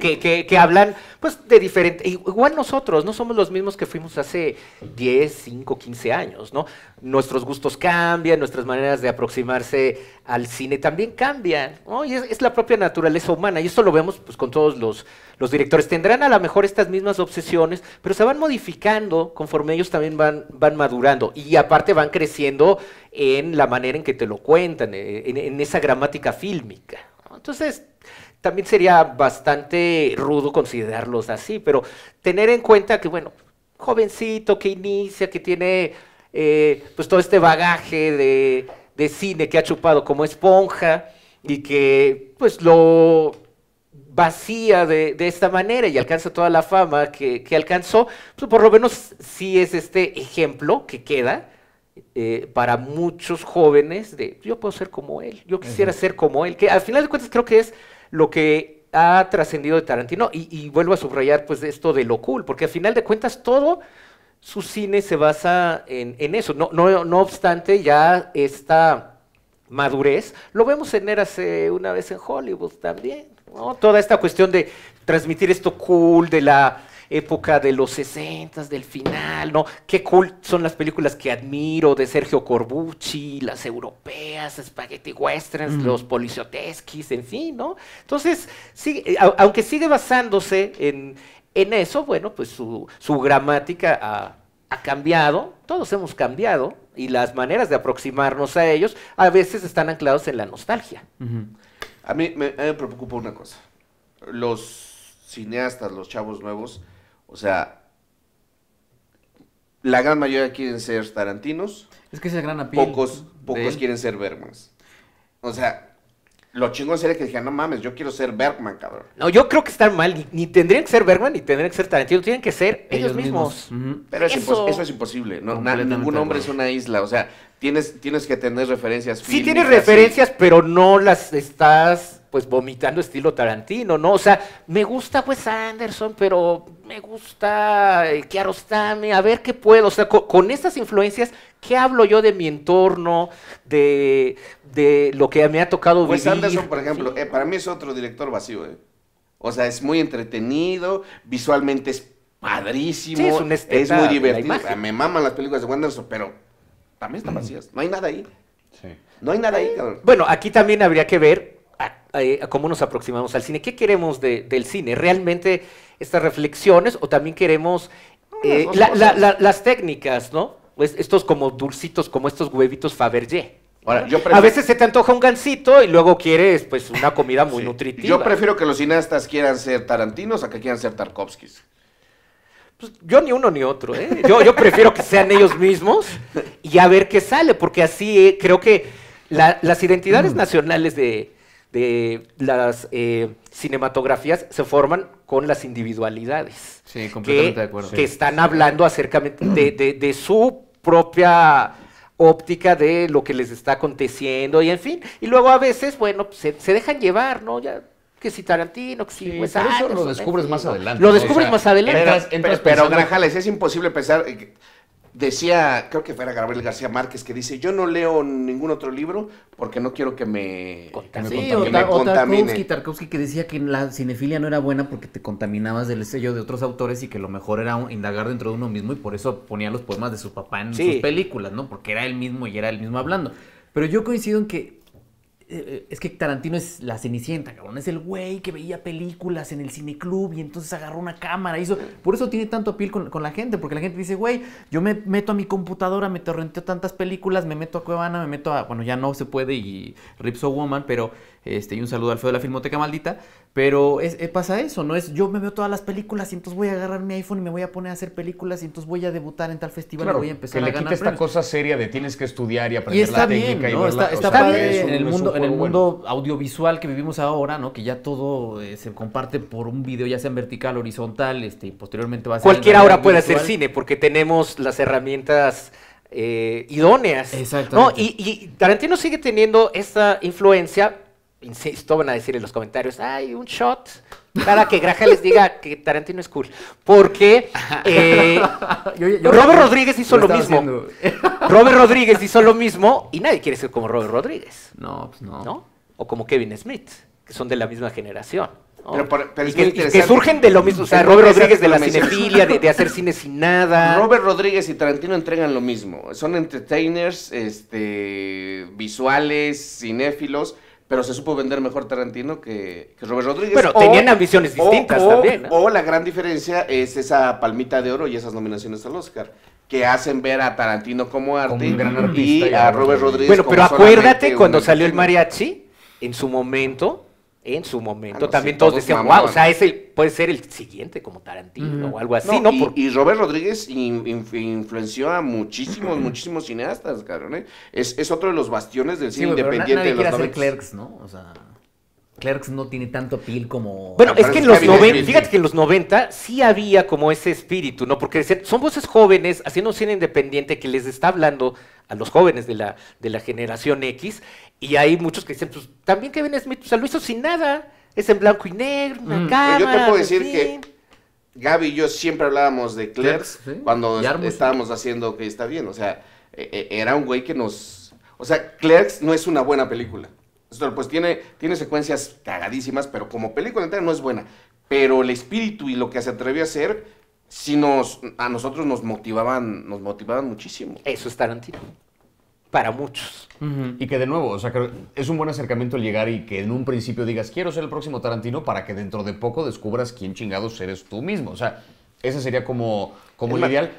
Que, hablan pues de diferente, igual nosotros, no somos los mismos que fuimos hace 10, 5, 15 años, ¿no? Nuestros gustos cambian, nuestras maneras de aproximarse al cine también cambian, es, la propia naturaleza humana, y esto lo vemos pues con todos los, directores. Tendrán a lo mejor estas mismas obsesiones, pero se van modificando conforme ellos también van, van madurando, y aparte van creciendo en la manera en que te lo cuentan, eh, en, esa gramática fílmica. Entonces, también sería bastante rudo considerarlos así, pero tener en cuenta que, bueno, jovencito que inicia, que tiene eh, pues todo este bagaje de, de cine que ha chupado como esponja y que pues lo vacía de, esta manera y alcanza toda la fama que, que, alcanzó, pues por lo menos sí es este ejemplo que queda eh, para muchos jóvenes de yo puedo ser como él, yo quisiera ser como él, que al final de cuentas creo que es lo que ha trascendido de Tarantino, y, vuelvo a subrayar pues esto de lo cool, porque al final de cuentas todo su cine se basa en, eso. No, no, obstante, ya esta madurez lo vemos en hace eh, una vez en Hollywood también. Toda esta cuestión de transmitir esto cool, de la época de los sesentas, del final, ¿no? Qué cool son las películas que admiro de Sergio Corbucci, las europeas, Spaghetti Westerns, mm. los policiotesquis, en fin, ¿no? Entonces, eh, aunque sigue basándose en, eso, bueno, pues su, su gramática ha, cambiado, todos hemos cambiado, y las maneras de aproximarnos a ellos a veces están anclados en la nostalgia. a, mí, me, preocupa una cosa. Los cineastas, los chavos nuevos, o sea, la gran mayoría quieren ser tarantinos. Es que es el gran Pocos, pocos quieren ser Bergmans. O sea, lo chingón sería que dijeran, no mames, yo quiero ser Bergman, cabrón. No, yo creo que están mal. Ni, tendrían que ser Bergman, ni tendrían que ser Tarantino. Tienen que ser ellos, mismos. Pero eso. es imposible. No, ningún hombre es una isla. O sea, tienes, tienes que tener referencias. Sí tienes referencias, pero no las estás pues vomitando estilo Tarantino, ¿no? O sea, me gusta Wes Anderson, pero me gusta eh, Kiarostame, a ver qué puedo. O sea, con, estas influencias, ¿qué hablo yo de mi entorno, de, lo que me ha tocado vivir? Wes Anderson, por ejemplo, eh, para mí es otro director vacío, ¿eh? O sea, es muy entretenido, visualmente es padrísimo, es, un es, muy divertido. me maman las películas de Anderson, pero también están vacías, no hay nada ahí. Sí. No hay nada ahí, eh, Bueno, aquí también habría que ver a, cómo nos aproximamos al cine. ¿Qué queremos del cine? ¿Realmente estas reflexiones o también queremos eh, las técnicas, ¿no? Pues estos como dulcitos, como estos huevitos Fabergé. Ahora, A veces se te antoja un gancito y luego quieres pues una comida muy nutritiva. Yo prefiero que los cineastas quieran ser tarantinos a que quieran ser Tarkovskis. Pues yo ni uno ni otro, ¿eh? Yo, prefiero que sean ellos mismos y a ver qué sale, porque así eh, creo que las identidades mm. nacionales de, de las eh, cinematografías se forman con las individualidades. Sí, completamente de acuerdo. Que están hablando acerca de, su propia óptica de lo que les está aconteciendo y en fin. Y luego a veces, bueno, pues, se, dejan llevar, ¿no? Ya que si Tarantino, que si sí, eso lo descubres más adelante. Lo descubres más adelante. pero, pero es imposible pensar eh, Decía, creo que fuera Gabriel García Márquez, que dice, yo no leo ningún otro libro porque no quiero que me, que o, Tarkovsky, Tarkovsky, que decía que la cinefilia no era buena porque te contaminabas del sello de otros autores y que lo mejor era indagar dentro de uno mismo y por eso ponía los poemas de su papá en sus películas, ¿no? Porque era él mismo y era él mismo hablando. Pero yo coincido en que eh, es que Tarantino es la cenicienta, cabrón. Es el güey que veía películas en el cineclub y entonces agarró una cámara. Hizo... Por eso tiene tanto apil con, la gente, porque la gente dice, güey, yo me meto a mi computadora, me torrenteo tantas películas, me meto a Cuevana, me meto a. Bueno, ya no se puede y Ripso Woman, pero este, y un saludo al feo de la Filmoteca Maldita. Pero eh, pasa eso, ¿no? Es yo me veo todas las películas y entonces voy a agarrar mi iPhone y me voy a poner a hacer películas y entonces voy a debutar en tal festival y voy a empezar a ganar. esta cosa seria de tienes que estudiar y aprender la técnica ¿no? Está, está en el mundo, en el mundo audiovisual que vivimos ahora, ¿no? Que ya todo eh, se comparte por un video, ya sea en vertical, horizontal, este, posteriormente va a ser. Cualquier hora puede hacer cine, porque tenemos las herramientas. Eh, idóneas. Exacto. y Tarantino sigue teniendo esta influencia, insisto, van a decir en los comentarios, ¡Ay, un shot para que Graja les *laughs* diga que Tarantino es cool. Porque eh, *laughs* Robert Rodríguez hizo lo, mismo. *laughs* Robert Rodríguez hizo lo mismo y nadie quiere ser como Robert Rodríguez. No, pues no. O como Kevin Smith, que son de la misma generación. Pero, que, surgen de lo mismo, o sea, Robert Rodríguez de la cinefilia, de, hacer cine sin nada. Robert Rodríguez y Tarantino entregan lo mismo, son entertainers, este, visuales, cinéfilos, pero se supo vender mejor Tarantino que, que Robert Rodríguez. Bueno, tenían ambiciones distintas también. O la gran diferencia es esa palmita de oro y esas nominaciones al Oscar que hacen ver a Tarantino como arte y a Robert Rodríguez. Bueno, pero acuérdate cuando salió el mariachi, en su momento en su momento también todos, decían, wow, o sea, es puede ser el siguiente como Tarantino o algo así, ¿no? Y, Robert Rodríguez in, influenció a muchísimos, *clears throat* muchísimos cineastas, cabrón. ¿eh? Es, es, otro de los bastiones del cine independiente de los Clerks, ¿no? O sea... Clerks no tiene tanto pil como. Bueno, es que en los 90, fíjate que en los 90 sí había como ese espíritu, ¿no? Porque son voces jóvenes haciendo cine independiente que les está hablando a los jóvenes de la, de la generación X. Y hay muchos que dicen, pues también Kevin Smith, o sea, lo hizo sin nada. Es en blanco y negro, una Pero mm. yo te puedo pues, decir que Gaby y yo siempre hablábamos de Clerks cuando estábamos haciendo que está bien. O sea, e, e, era un güey que nos. O sea, Clerks no es una buena película pues tiene, tiene secuencias cagadísimas, pero como película entera no es buena. Pero el espíritu y lo que se atrevió a hacer, nos, a nosotros nos motivaban, nos motivaban muchísimo. Eso es Tarantino. Para muchos. Y que de nuevo, o sea, es un buen acercamiento el llegar y que en un principio digas, quiero ser el próximo Tarantino, para que dentro de poco descubras quién chingados eres tú mismo. O sea, ese sería como, como el ideal.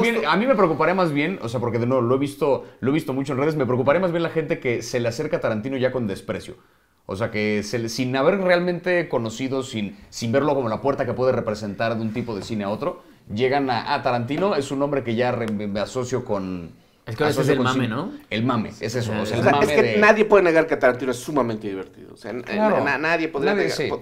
bien, a mí me preocuparía más bien, o sea, porque de nuevo lo he visto, lo he visto mucho en redes, me preocuparía más bien la gente que se le acerca a Tarantino ya con desprecio. O sea, que sin haber realmente conocido, sin, sin verlo como la puerta que puede representar de un tipo de cine a otro, llegan a, Tarantino, es un nombre que ya me asocio con, es que es el mame, ¿no? El mame, es eso. Eh, es que nadie puede negar que Tarantino es sumamente divertido. O sea, nadie podría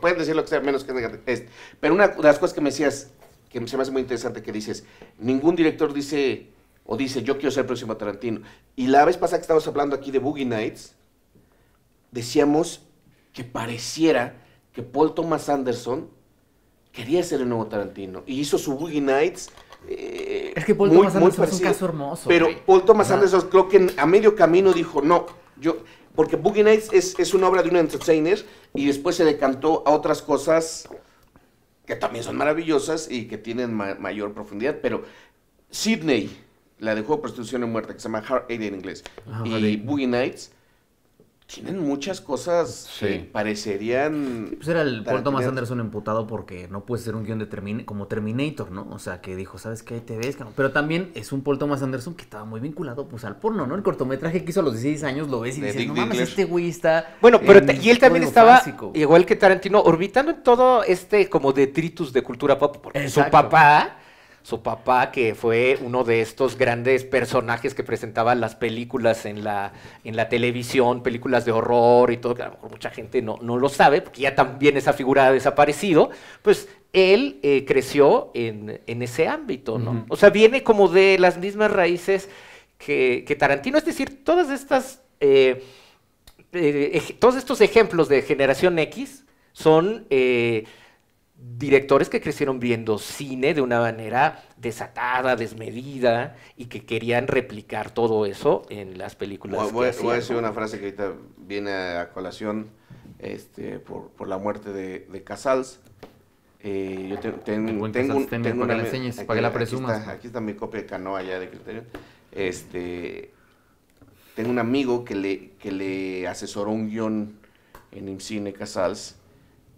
Pueden decir lo que sea, menos que negar. Este, pero una de las cosas que me decías, que se me hace muy interesante, que dices, ningún director dice o dice, yo quiero ser el próximo Tarantino. Y la vez pasada que estábamos hablando aquí de Boogie Nights, decíamos que pareciera que Paul Thomas Anderson quería ser el nuevo Tarantino. Y hizo su Boogie Nights. Eh, es que Paul Thomas Anderson es un caso hermoso. Pero Paul Thomas Anderson creo que a medio camino dijo, no, yo... Porque Boogie Nights es, es una obra de un entertainer y después se decantó a otras cosas que también son maravillosas y que tienen mayor profundidad, pero Sydney, la de Juego Prostitución y Muerte, que se llama Hard Aid en inglés, ah, y Boogie Nights tienen muchas cosas que parecerían. Pues era el Paul Thomas Anderson emputado porque no puede ser un guión de Termin como Terminator, ¿no? O sea, que dijo, ¿sabes qué? te ves, Pero también es un Paul Thomas Anderson que estaba muy vinculado pues al porno, ¿no? El cortometraje que hizo a los 16 años lo ves y dices, no mames, este güey está. Bueno, pero y él también estaba, igual que Tarantino, orbitando en todo este como detritus de cultura pop, porque su papá su papá, que fue uno de estos grandes personajes que presentaba las películas en la, en la televisión, películas de horror y todo, que a lo mejor mucha gente no, lo sabe, porque ya también esa figura ha desaparecido, pues él eh, creció en, ese ámbito, ¿no? O sea, viene como de las mismas raíces que, Tarantino, es decir, todas estas... Eh, eh, todos estos ejemplos de generación X son directores que crecieron viendo cine de una manera desatada, desmedida, y que querían replicar todo eso en las películas. Voy, a decir una frase que ahorita viene a colación este, por, la muerte de, Casals. tengo, una, que la presumas. Aquí está, mi copia de canoa ya de criterio. Este, tengo un amigo que le, que le asesoró un guión en Cine Casals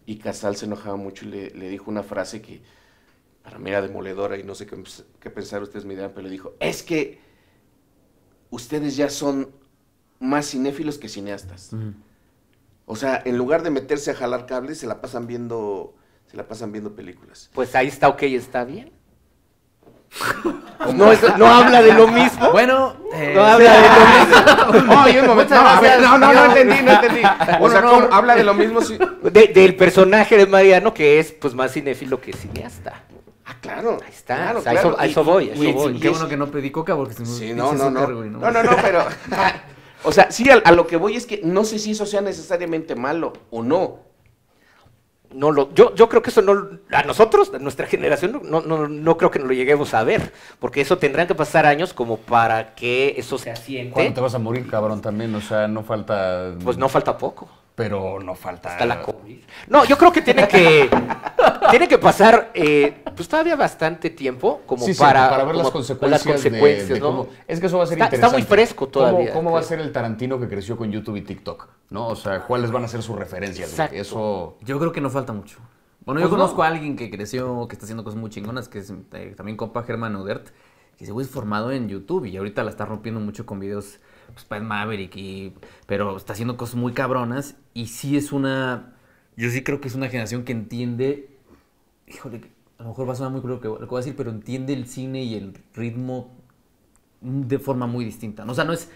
y Casal se enojaba mucho y le, dijo una frase que para mí era demoledora y no sé qué, pues, pensar ustedes me dirán, pero le dijo, es que ustedes ya son más cinéfilos que cineastas. O sea, en lugar de meterse a jalar cables, se la pasan viendo, se la pasan viendo películas. Pues ahí está ok, está bien. *laughs* No, es, no habla de lo mismo. Bueno, no eh, habla de lo mismo. *laughs* No, no, no, entendí, no entendí. *laughs* O sea, ¿cómo habla de lo mismo? del personaje de Mariano, que es pues más cinéfilo que cineasta. Ah, claro. Ahí está. Claro, o sea, A, eso, voy. Qué bueno que no pedí coca porque sí, no, no, no. no. no, no, pero. o sea, sí, a, lo que voy es que no sé si eso sea necesariamente malo o no no lo, yo, yo creo que eso no, a nosotros, a nuestra generación, no, no, no creo que nos lo lleguemos a ver, porque eso tendrán que pasar años como para que eso se asiente. cuando te vas a morir, cabrón, también? O sea, no falta... Pues no falta poco pero no falta. la COVID. No, yo creo que tiene que, *laughs* tiene que pasar eh, pues todavía bastante tiempo como para, para ver las consecuencias. de, es que eso va a ser interesante. Está muy fresco todavía. ¿Cómo, va a ser el Tarantino que creció con YouTube y TikTok? ¿No? O sea, ¿cuáles van a ser sus referencias? Eso... Yo creo que no falta mucho. Bueno, yo pues conozco a alguien que creció, que está haciendo cosas muy chingonas, que es eh, también compa Germán Udert, que se fue formado en YouTube y ahorita la está rompiendo mucho con videos pues, Maverick, y, pero está haciendo cosas muy cabronas y sí es una... Yo sí creo que es una generación que entiende, híjole, a lo mejor va a sonar muy cruel lo que voy a decir, pero entiende el cine y el ritmo de forma muy distinta. O sea, no es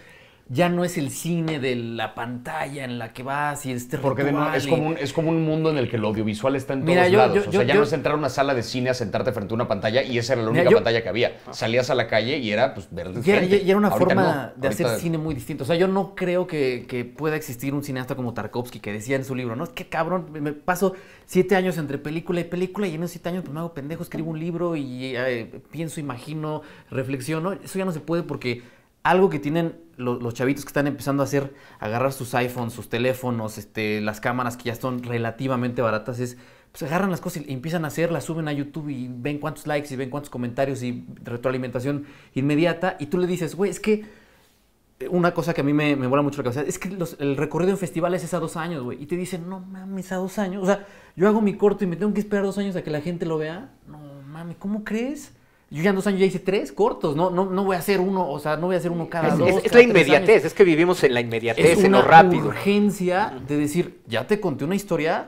ya no es el cine de la pantalla en la que vas y este Porque es, como un, es como un mundo en el que el audiovisual está en todos lados. o sea, ya no es entrar a una sala de cine a sentarte frente a una pantalla y esa era la única pantalla que había. Salías a la calle y era pues ver y era, y era una forma de hacer cine muy distinto. O sea, yo no creo que, pueda existir un cineasta como Tarkovsky que decía en su libro, no, es que cabrón, me paso siete años entre película y película y en esos siete años pues, me hago pendejo, escribo un libro y eh, pienso, imagino, reflexiono. Eso ya no se puede porque algo que tienen los, chavitos que están empezando a hacer, agarrar sus iPhones, sus teléfonos, este, las cámaras que ya son relativamente baratas, es pues agarran las cosas y empiezan a hacerlas, suben a YouTube y ven cuántos likes y ven cuántos comentarios y retroalimentación inmediata. Y tú le dices, güey, es que eh, una cosa que a mí me, me vuela mucho la cabeza es que el recorrido en festivales es a dos años, güey. Y te dicen, no mames, a dos años. O sea, yo hago mi corto y me tengo que esperar dos años a que la gente lo vea. No mames, ¿cómo crees? yo ya en dos años ya hice tres cortos, no, no, no voy a hacer uno, o sea, no voy a hacer uno cada dos. Es, la inmediatez, es que vivimos en la inmediatez, en lo rápido. urgencia de decir, ya te conté una historia,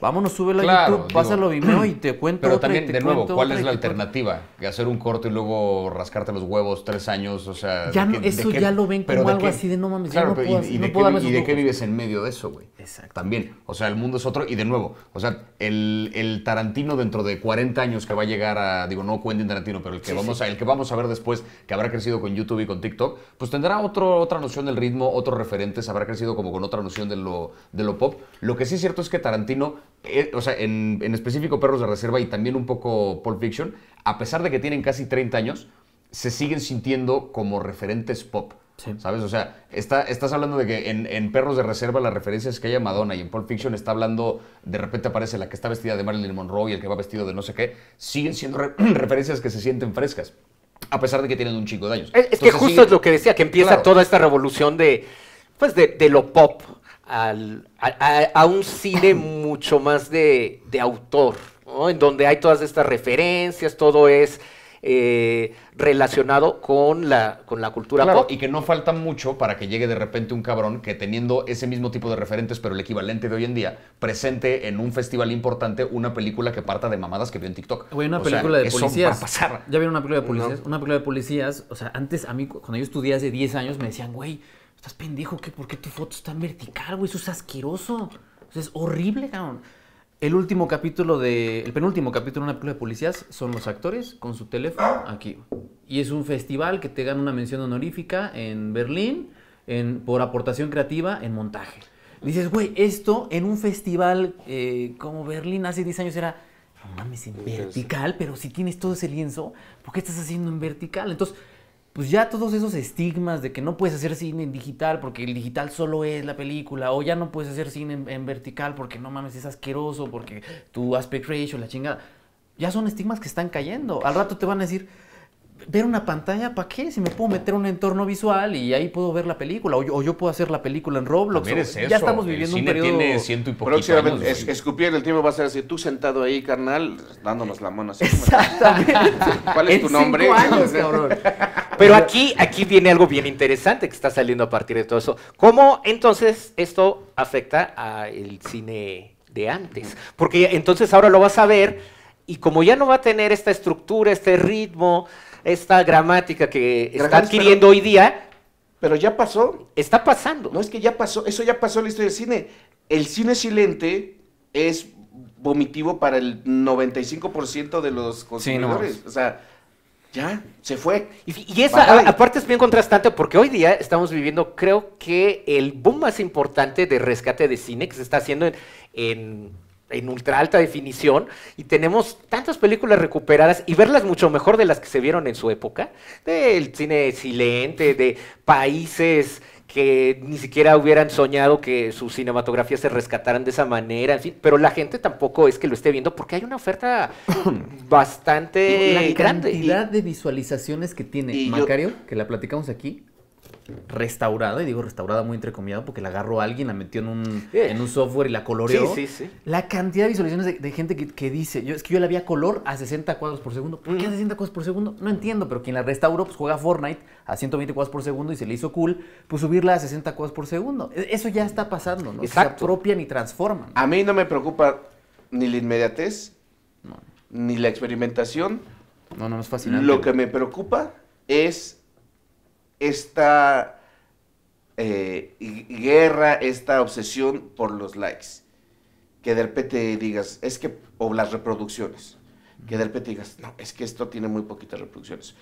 Vámonos, sube a YouTube, pásalo *clears throat* Vimeo y te cuento. Pero también, de nuevo, ¿cuál es la alternativa? de ¿Hacer un corto y luego rascarte los huevos tres años? O sea. eso ya lo ven como algo así de no mames. Claro, no puedo, y, y, de qué, vives en medio de eso, güey? Exacto. También. O sea, el mundo es otro. Y de nuevo, o sea, el, Tarantino dentro de 40 años que va a llegar a. Digo, no Quentin Tarantino, pero el que, vamos, A, el que vamos a ver después, que habrá crecido con YouTube y con TikTok, pues tendrá otra noción del ritmo, otros referentes, habrá crecido como con otra noción de lo, de lo pop. Lo que sí es cierto es que Tarantino eh, o sea, en, específico Perros de Reserva y también un poco Pulp Fiction, a pesar de que tienen casi 30 años, se siguen sintiendo como referentes pop. ¿Sabes? O sea, está, estás hablando de que en, Perros de Reserva la referencia es que haya Madonna y en Pulp Fiction está hablando, de repente aparece la que está vestida de Marilyn Monroe y el que va vestido de no sé qué. Siguen siendo *clears throat* referencias que se sienten frescas, a pesar de que tienen un chico de años. Es, que justo es lo que decía, que empieza toda esta revolución de, pues de, de lo pop, al, a, un cine *coughs* mucho más de, de autor, en donde hay todas estas referencias, todo es eh, relacionado con la, con la cultura pop. Y que no falta mucho para que llegue de repente un cabrón que teniendo ese mismo tipo de referentes, pero el equivalente de hoy en día, presente en un festival importante una película que parta de mamadas que vio en TikTok. una película de pasar. ¿Ya vieron una película de policías? Una película de policías. O sea, antes a mí, cuando yo estudié hace 10 años, me decían, güey Estás pendejo, ¿qué? ¿Por qué tu foto está en vertical, güey? Eso es asqueroso. es horrible, cabrón. El último capítulo de. El penúltimo capítulo de una película de policías son los actores con su teléfono aquí. Y es un festival que te gana una mención honorífica en Berlín en, por aportación creativa en montaje. Dices, güey, esto en un festival eh, como Berlín hace 10 años era. No mames, en vertical, pero si tienes todo ese lienzo, ¿por qué estás haciendo en vertical? Entonces pues ya todos esos estigmas de que no puedes hacer cine en digital porque el digital solo es la película, o ya no puedes hacer cine en, vertical porque no mames, es asqueroso, porque tu aspect ratio, la chingada, ya son estigmas que están cayendo. Al rato te van a decir, ver una pantalla, ¿para qué? Si me puedo meter un entorno visual y ahí puedo ver la película, o yo, puedo hacer la película en Roblox. Ya estamos viviendo el un periodo... Tiene ciento y Próximamente, escupir el tiempo va a ser así, tú sentado ahí, carnal, dándonos la mano así. *laughs* Exactamente. ¿Cuál es tu nombre? cabrón. *laughs* Pero aquí, aquí viene algo bien interesante que está saliendo a partir de todo eso. ¿Cómo entonces esto afecta al cine de antes? Porque entonces ahora lo vas a ver y como ya no va a tener esta estructura, este ritmo, esta gramática que está adquiriendo hoy día. Pero ya pasó. Está pasando. No es que ya pasó, eso ya pasó en la historia del cine. El cine silente es vomitivo para el 95% de los consumidores. O sea, ya, se fue. Y, y aparte es bien contrastante porque hoy día estamos viviendo, creo que el boom más importante de rescate de cine que se está haciendo en, en, en, ultra alta definición y tenemos tantas películas recuperadas y verlas mucho mejor de las que se vieron en su época, del cine silente, de países que ni siquiera hubieran soñado que sus cinematografías se rescataran de esa manera, en fin, pero la gente tampoco es que lo esté viendo porque hay una oferta *clears throat* bastante grande. La cantidad de visualizaciones que tiene Macario, que la platicamos aquí, restaurada, y digo restaurada muy entrecomillado porque la agarró alguien, la metió en un, en un software y la coloreó. Sí, sí, sí. La cantidad de visualizaciones de, gente que, dice, yo, es que yo la vi a color a 60 cuadros por segundo. ¿Por qué a 60 cuadros por segundo? No entiendo, pero quien la restauró pues juega Fortnite a 120 cuadros por segundo y se le hizo cool, pues subirla a 60 cuadros por segundo. E, eso ya está pasando, ¿no? Se apropian y transforman. A mí no me preocupa ni la inmediatez, ni la experimentación. No, no, es fascinante. Lo que me preocupa es esta eh, guerra, esta obsesión por los likes. Que de repente digas, es que, o las reproducciones, que de repente digas, no, es que esto tiene muy poquitas reproducciones.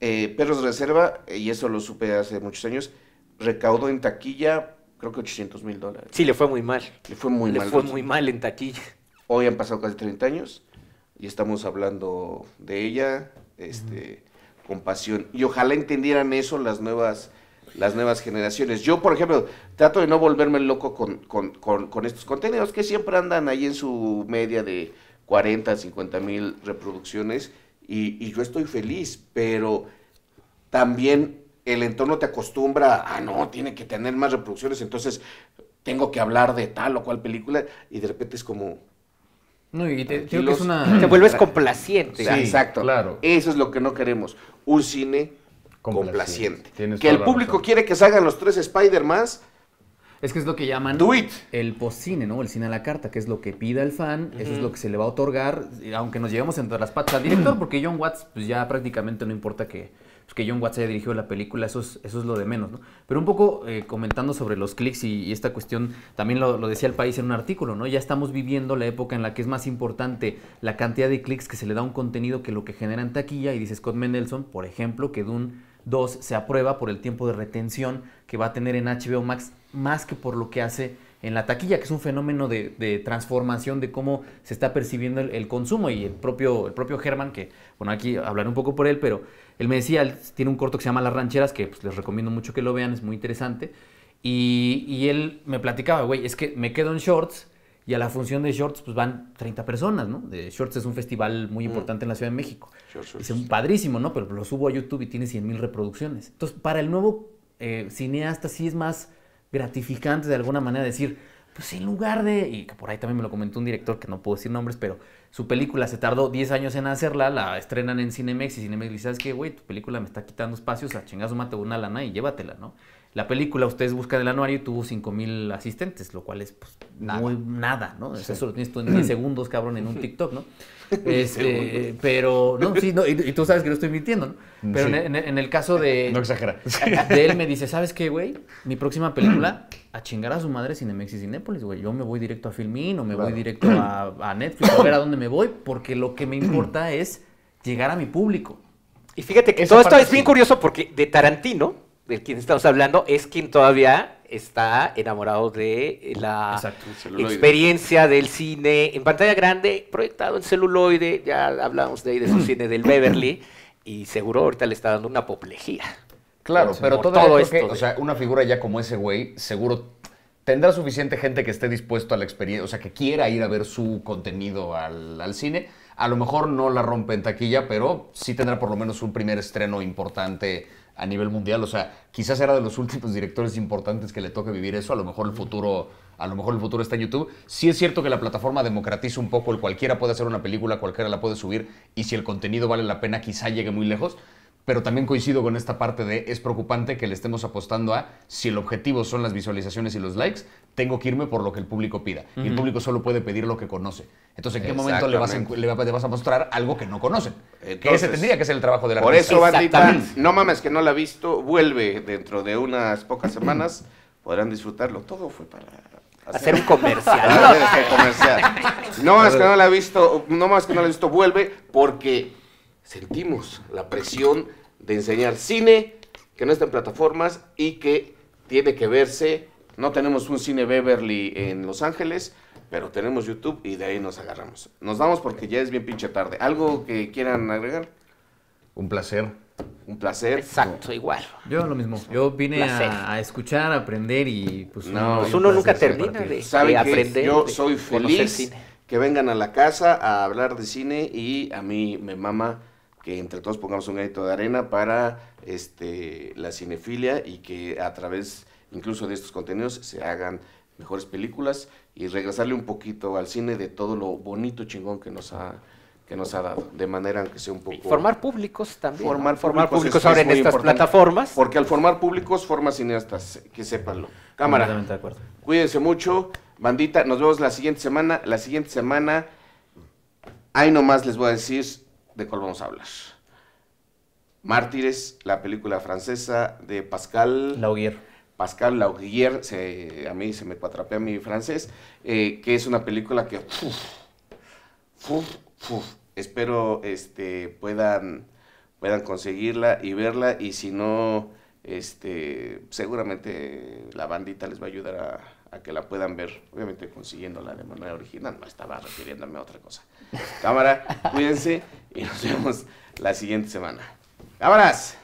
Eh, Perros Reserva, eh, y eso lo supe hace muchos años, recaudó en taquilla creo que 800 mil dólares. Sí, le fue muy mal. Le fue muy mal. Le fue muy mal en taquilla. Hoy han pasado casi 30 años y estamos hablando de ella. Este, y ojalá entendieran eso las nuevas, las nuevas generaciones. Yo, por ejemplo, trato de no volverme loco con, estos contenidos que siempre andan ahí en su media de 40, 50 mil reproducciones y, yo estoy feliz, pero también el entorno te acostumbra a, ah, no, tiene que tener más reproducciones, entonces tengo que hablar de tal o cual película y de repente es como no, y te, vuelves complaciente. exacto. Eso es lo que no queremos. Un cine complaciente. Que el público quiere que salgan los tres Spider-Man. Es que es lo que llaman el postcine, ¿no? El cine a la carta, que es lo que pida el fan, eso es lo que se le va a otorgar, aunque nos llevemos entre las patas al director, porque John Watts pues, ya prácticamente no importa que, pues, que John Watts haya dirigido la película, eso es, lo de menos, ¿no? Pero un poco eh, comentando sobre los clics y, esta cuestión, también lo, decía el país en un artículo, ¿no? Ya estamos viviendo la época en la que es más importante la cantidad de clics que se le da a un contenido que lo que genera en taquilla, y dice Scott Mendelssohn, por ejemplo, que Dune 2 se aprueba por el tiempo de retención que va a tener en HBO Max, más que por lo que hace en la taquilla, que es un fenómeno de, transformación de cómo se está percibiendo el, consumo. Y el propio, el propio Herman, que, bueno, aquí hablaré un poco por él, pero él me decía, tiene un corto que se llama Las Rancheras, que pues, les recomiendo mucho que lo vean, es muy interesante. Y, él me platicaba, güey, es que me quedo en shorts y a la función de Shorts pues van 30 personas, ¿no? De Shorts es un festival muy mm. importante en la Ciudad de México. es un padrísimo, ¿no? Pero lo subo a YouTube y tiene 100 mil reproducciones. Entonces, para el nuevo eh, cineasta sí es más gratificante de alguna manera decir, pues en lugar de, y que por ahí también me lo comentó un director que no puedo decir nombres, pero su película se tardó 10 años en hacerla, la estrenan en Cinemex y Cinemex dice, ¿sabes qué, güey? Tu película me está quitando espacios, a chingazo mate una lana y llévatela, ¿no? La película ustedes buscan el anuario y tuvo 5000 asistentes, lo cual es pues, nada. Muy, nada, ¿no? Eso lo tienes tú en 10 segundos, cabrón, en un *laughs* TikTok, ¿no? Este, pero, no, sí, no, y, tú sabes que no estoy mintiendo, ¿no? Pero en, el caso de. No exagera. De él me dice, ¿sabes qué, güey? Mi próxima película, a chingar a su madre Cinemex y Cinépolis, güey. Yo me voy directo a Filmin o me voy directo a, a Netflix, a ver a dónde me voy, porque lo que me importa es llegar a mi público. Y fíjate que todo esto es bien curioso porque de Tarantino, del quien estamos hablando, es quien todavía está enamorado de eh, la experiencia del cine en pantalla grande, proyectado en celuloide, ya hablamos de ahí de su *clears throat* cine del Beverly, y seguro ahorita le está dando una apoplejía. Claro, pero todo, esto, o sea, una figura ya como ese güey, seguro tendrá suficiente gente que esté dispuesto a la experiencia, o sea, que quiera ir a ver su contenido al, al cine. A lo mejor no la rompe en taquilla, pero sí tendrá por lo menos un primer estreno importante a nivel mundial. O sea, quizás era de los *laughs* últimos directores importantes que le toque vivir eso. A lo mejor el futuro, a lo mejor el futuro está en YouTube. Sí es cierto que la plataforma democratiza un poco el cualquiera puede hacer una película, cualquiera la puede subir y si el contenido vale la pena, quizá llegue muy lejos pero también coincido con esta parte de es preocupante que le estemos apostando a si el objetivo son las visualizaciones y los likes, tengo que irme por lo que el público pida. Y el público solo puede pedir lo que conoce. Entonces, ¿en qué momento le vas, a, mostrar algo que no conocen? que ese tendría que ser el trabajo de la Por eso, bandita, no mames que no la ha visto, vuelve dentro de unas pocas semanas, *clears throat* podrán disfrutarlo. Todo fue para hacer, un *laughs* comercial. No mames que no la ha visto, no más que no la ha visto, vuelve porque sentimos la presión de enseñar cine que no está en plataformas y que tiene que verse. No tenemos un cine Beverly en Los Ángeles, pero tenemos YouTube y de ahí nos agarramos. Nos vamos porque ya es bien pinche tarde. ¿Algo que quieran agregar? Un placer. Un placer. Exacto, igual. Yo lo mismo. Yo vine a, escuchar, a aprender y pues no, pues uno pues, nunca termina de, de aprender. Yo soy feliz que vengan a la casa a hablar de cine y a mí me mama que entre todos pongamos un grito de arena para este, la cinefilia y que a través incluso de estos contenidos se hagan mejores películas y regresarle un poquito al cine de todo lo bonito chingón que nos ha que nos ha dado, de manera aunque sea un poco... formar públicos también. Formar, públicos, ahora en estas plataformas. Porque al formar públicos forma cineastas, que sepanlo. Cámara, de cuídense mucho, bandita, nos vemos la siguiente semana. La siguiente semana, ahí nomás les voy a decir de cuál vamos a hablar. Mártires, la película francesa de Pascal Laugier. Pascal Laugier, se, a mí se me cuatrapea mi francés, eh, que es una película que... espero este, puedan, puedan conseguirla y verla y si no, este, seguramente la bandita les va a ayudar a, a que la puedan ver, obviamente consiguiéndola la de manera original, no estaba refiriéndome a otra cosa. Cámara, cuídense y nos vemos la siguiente semana. ¡Cámaras!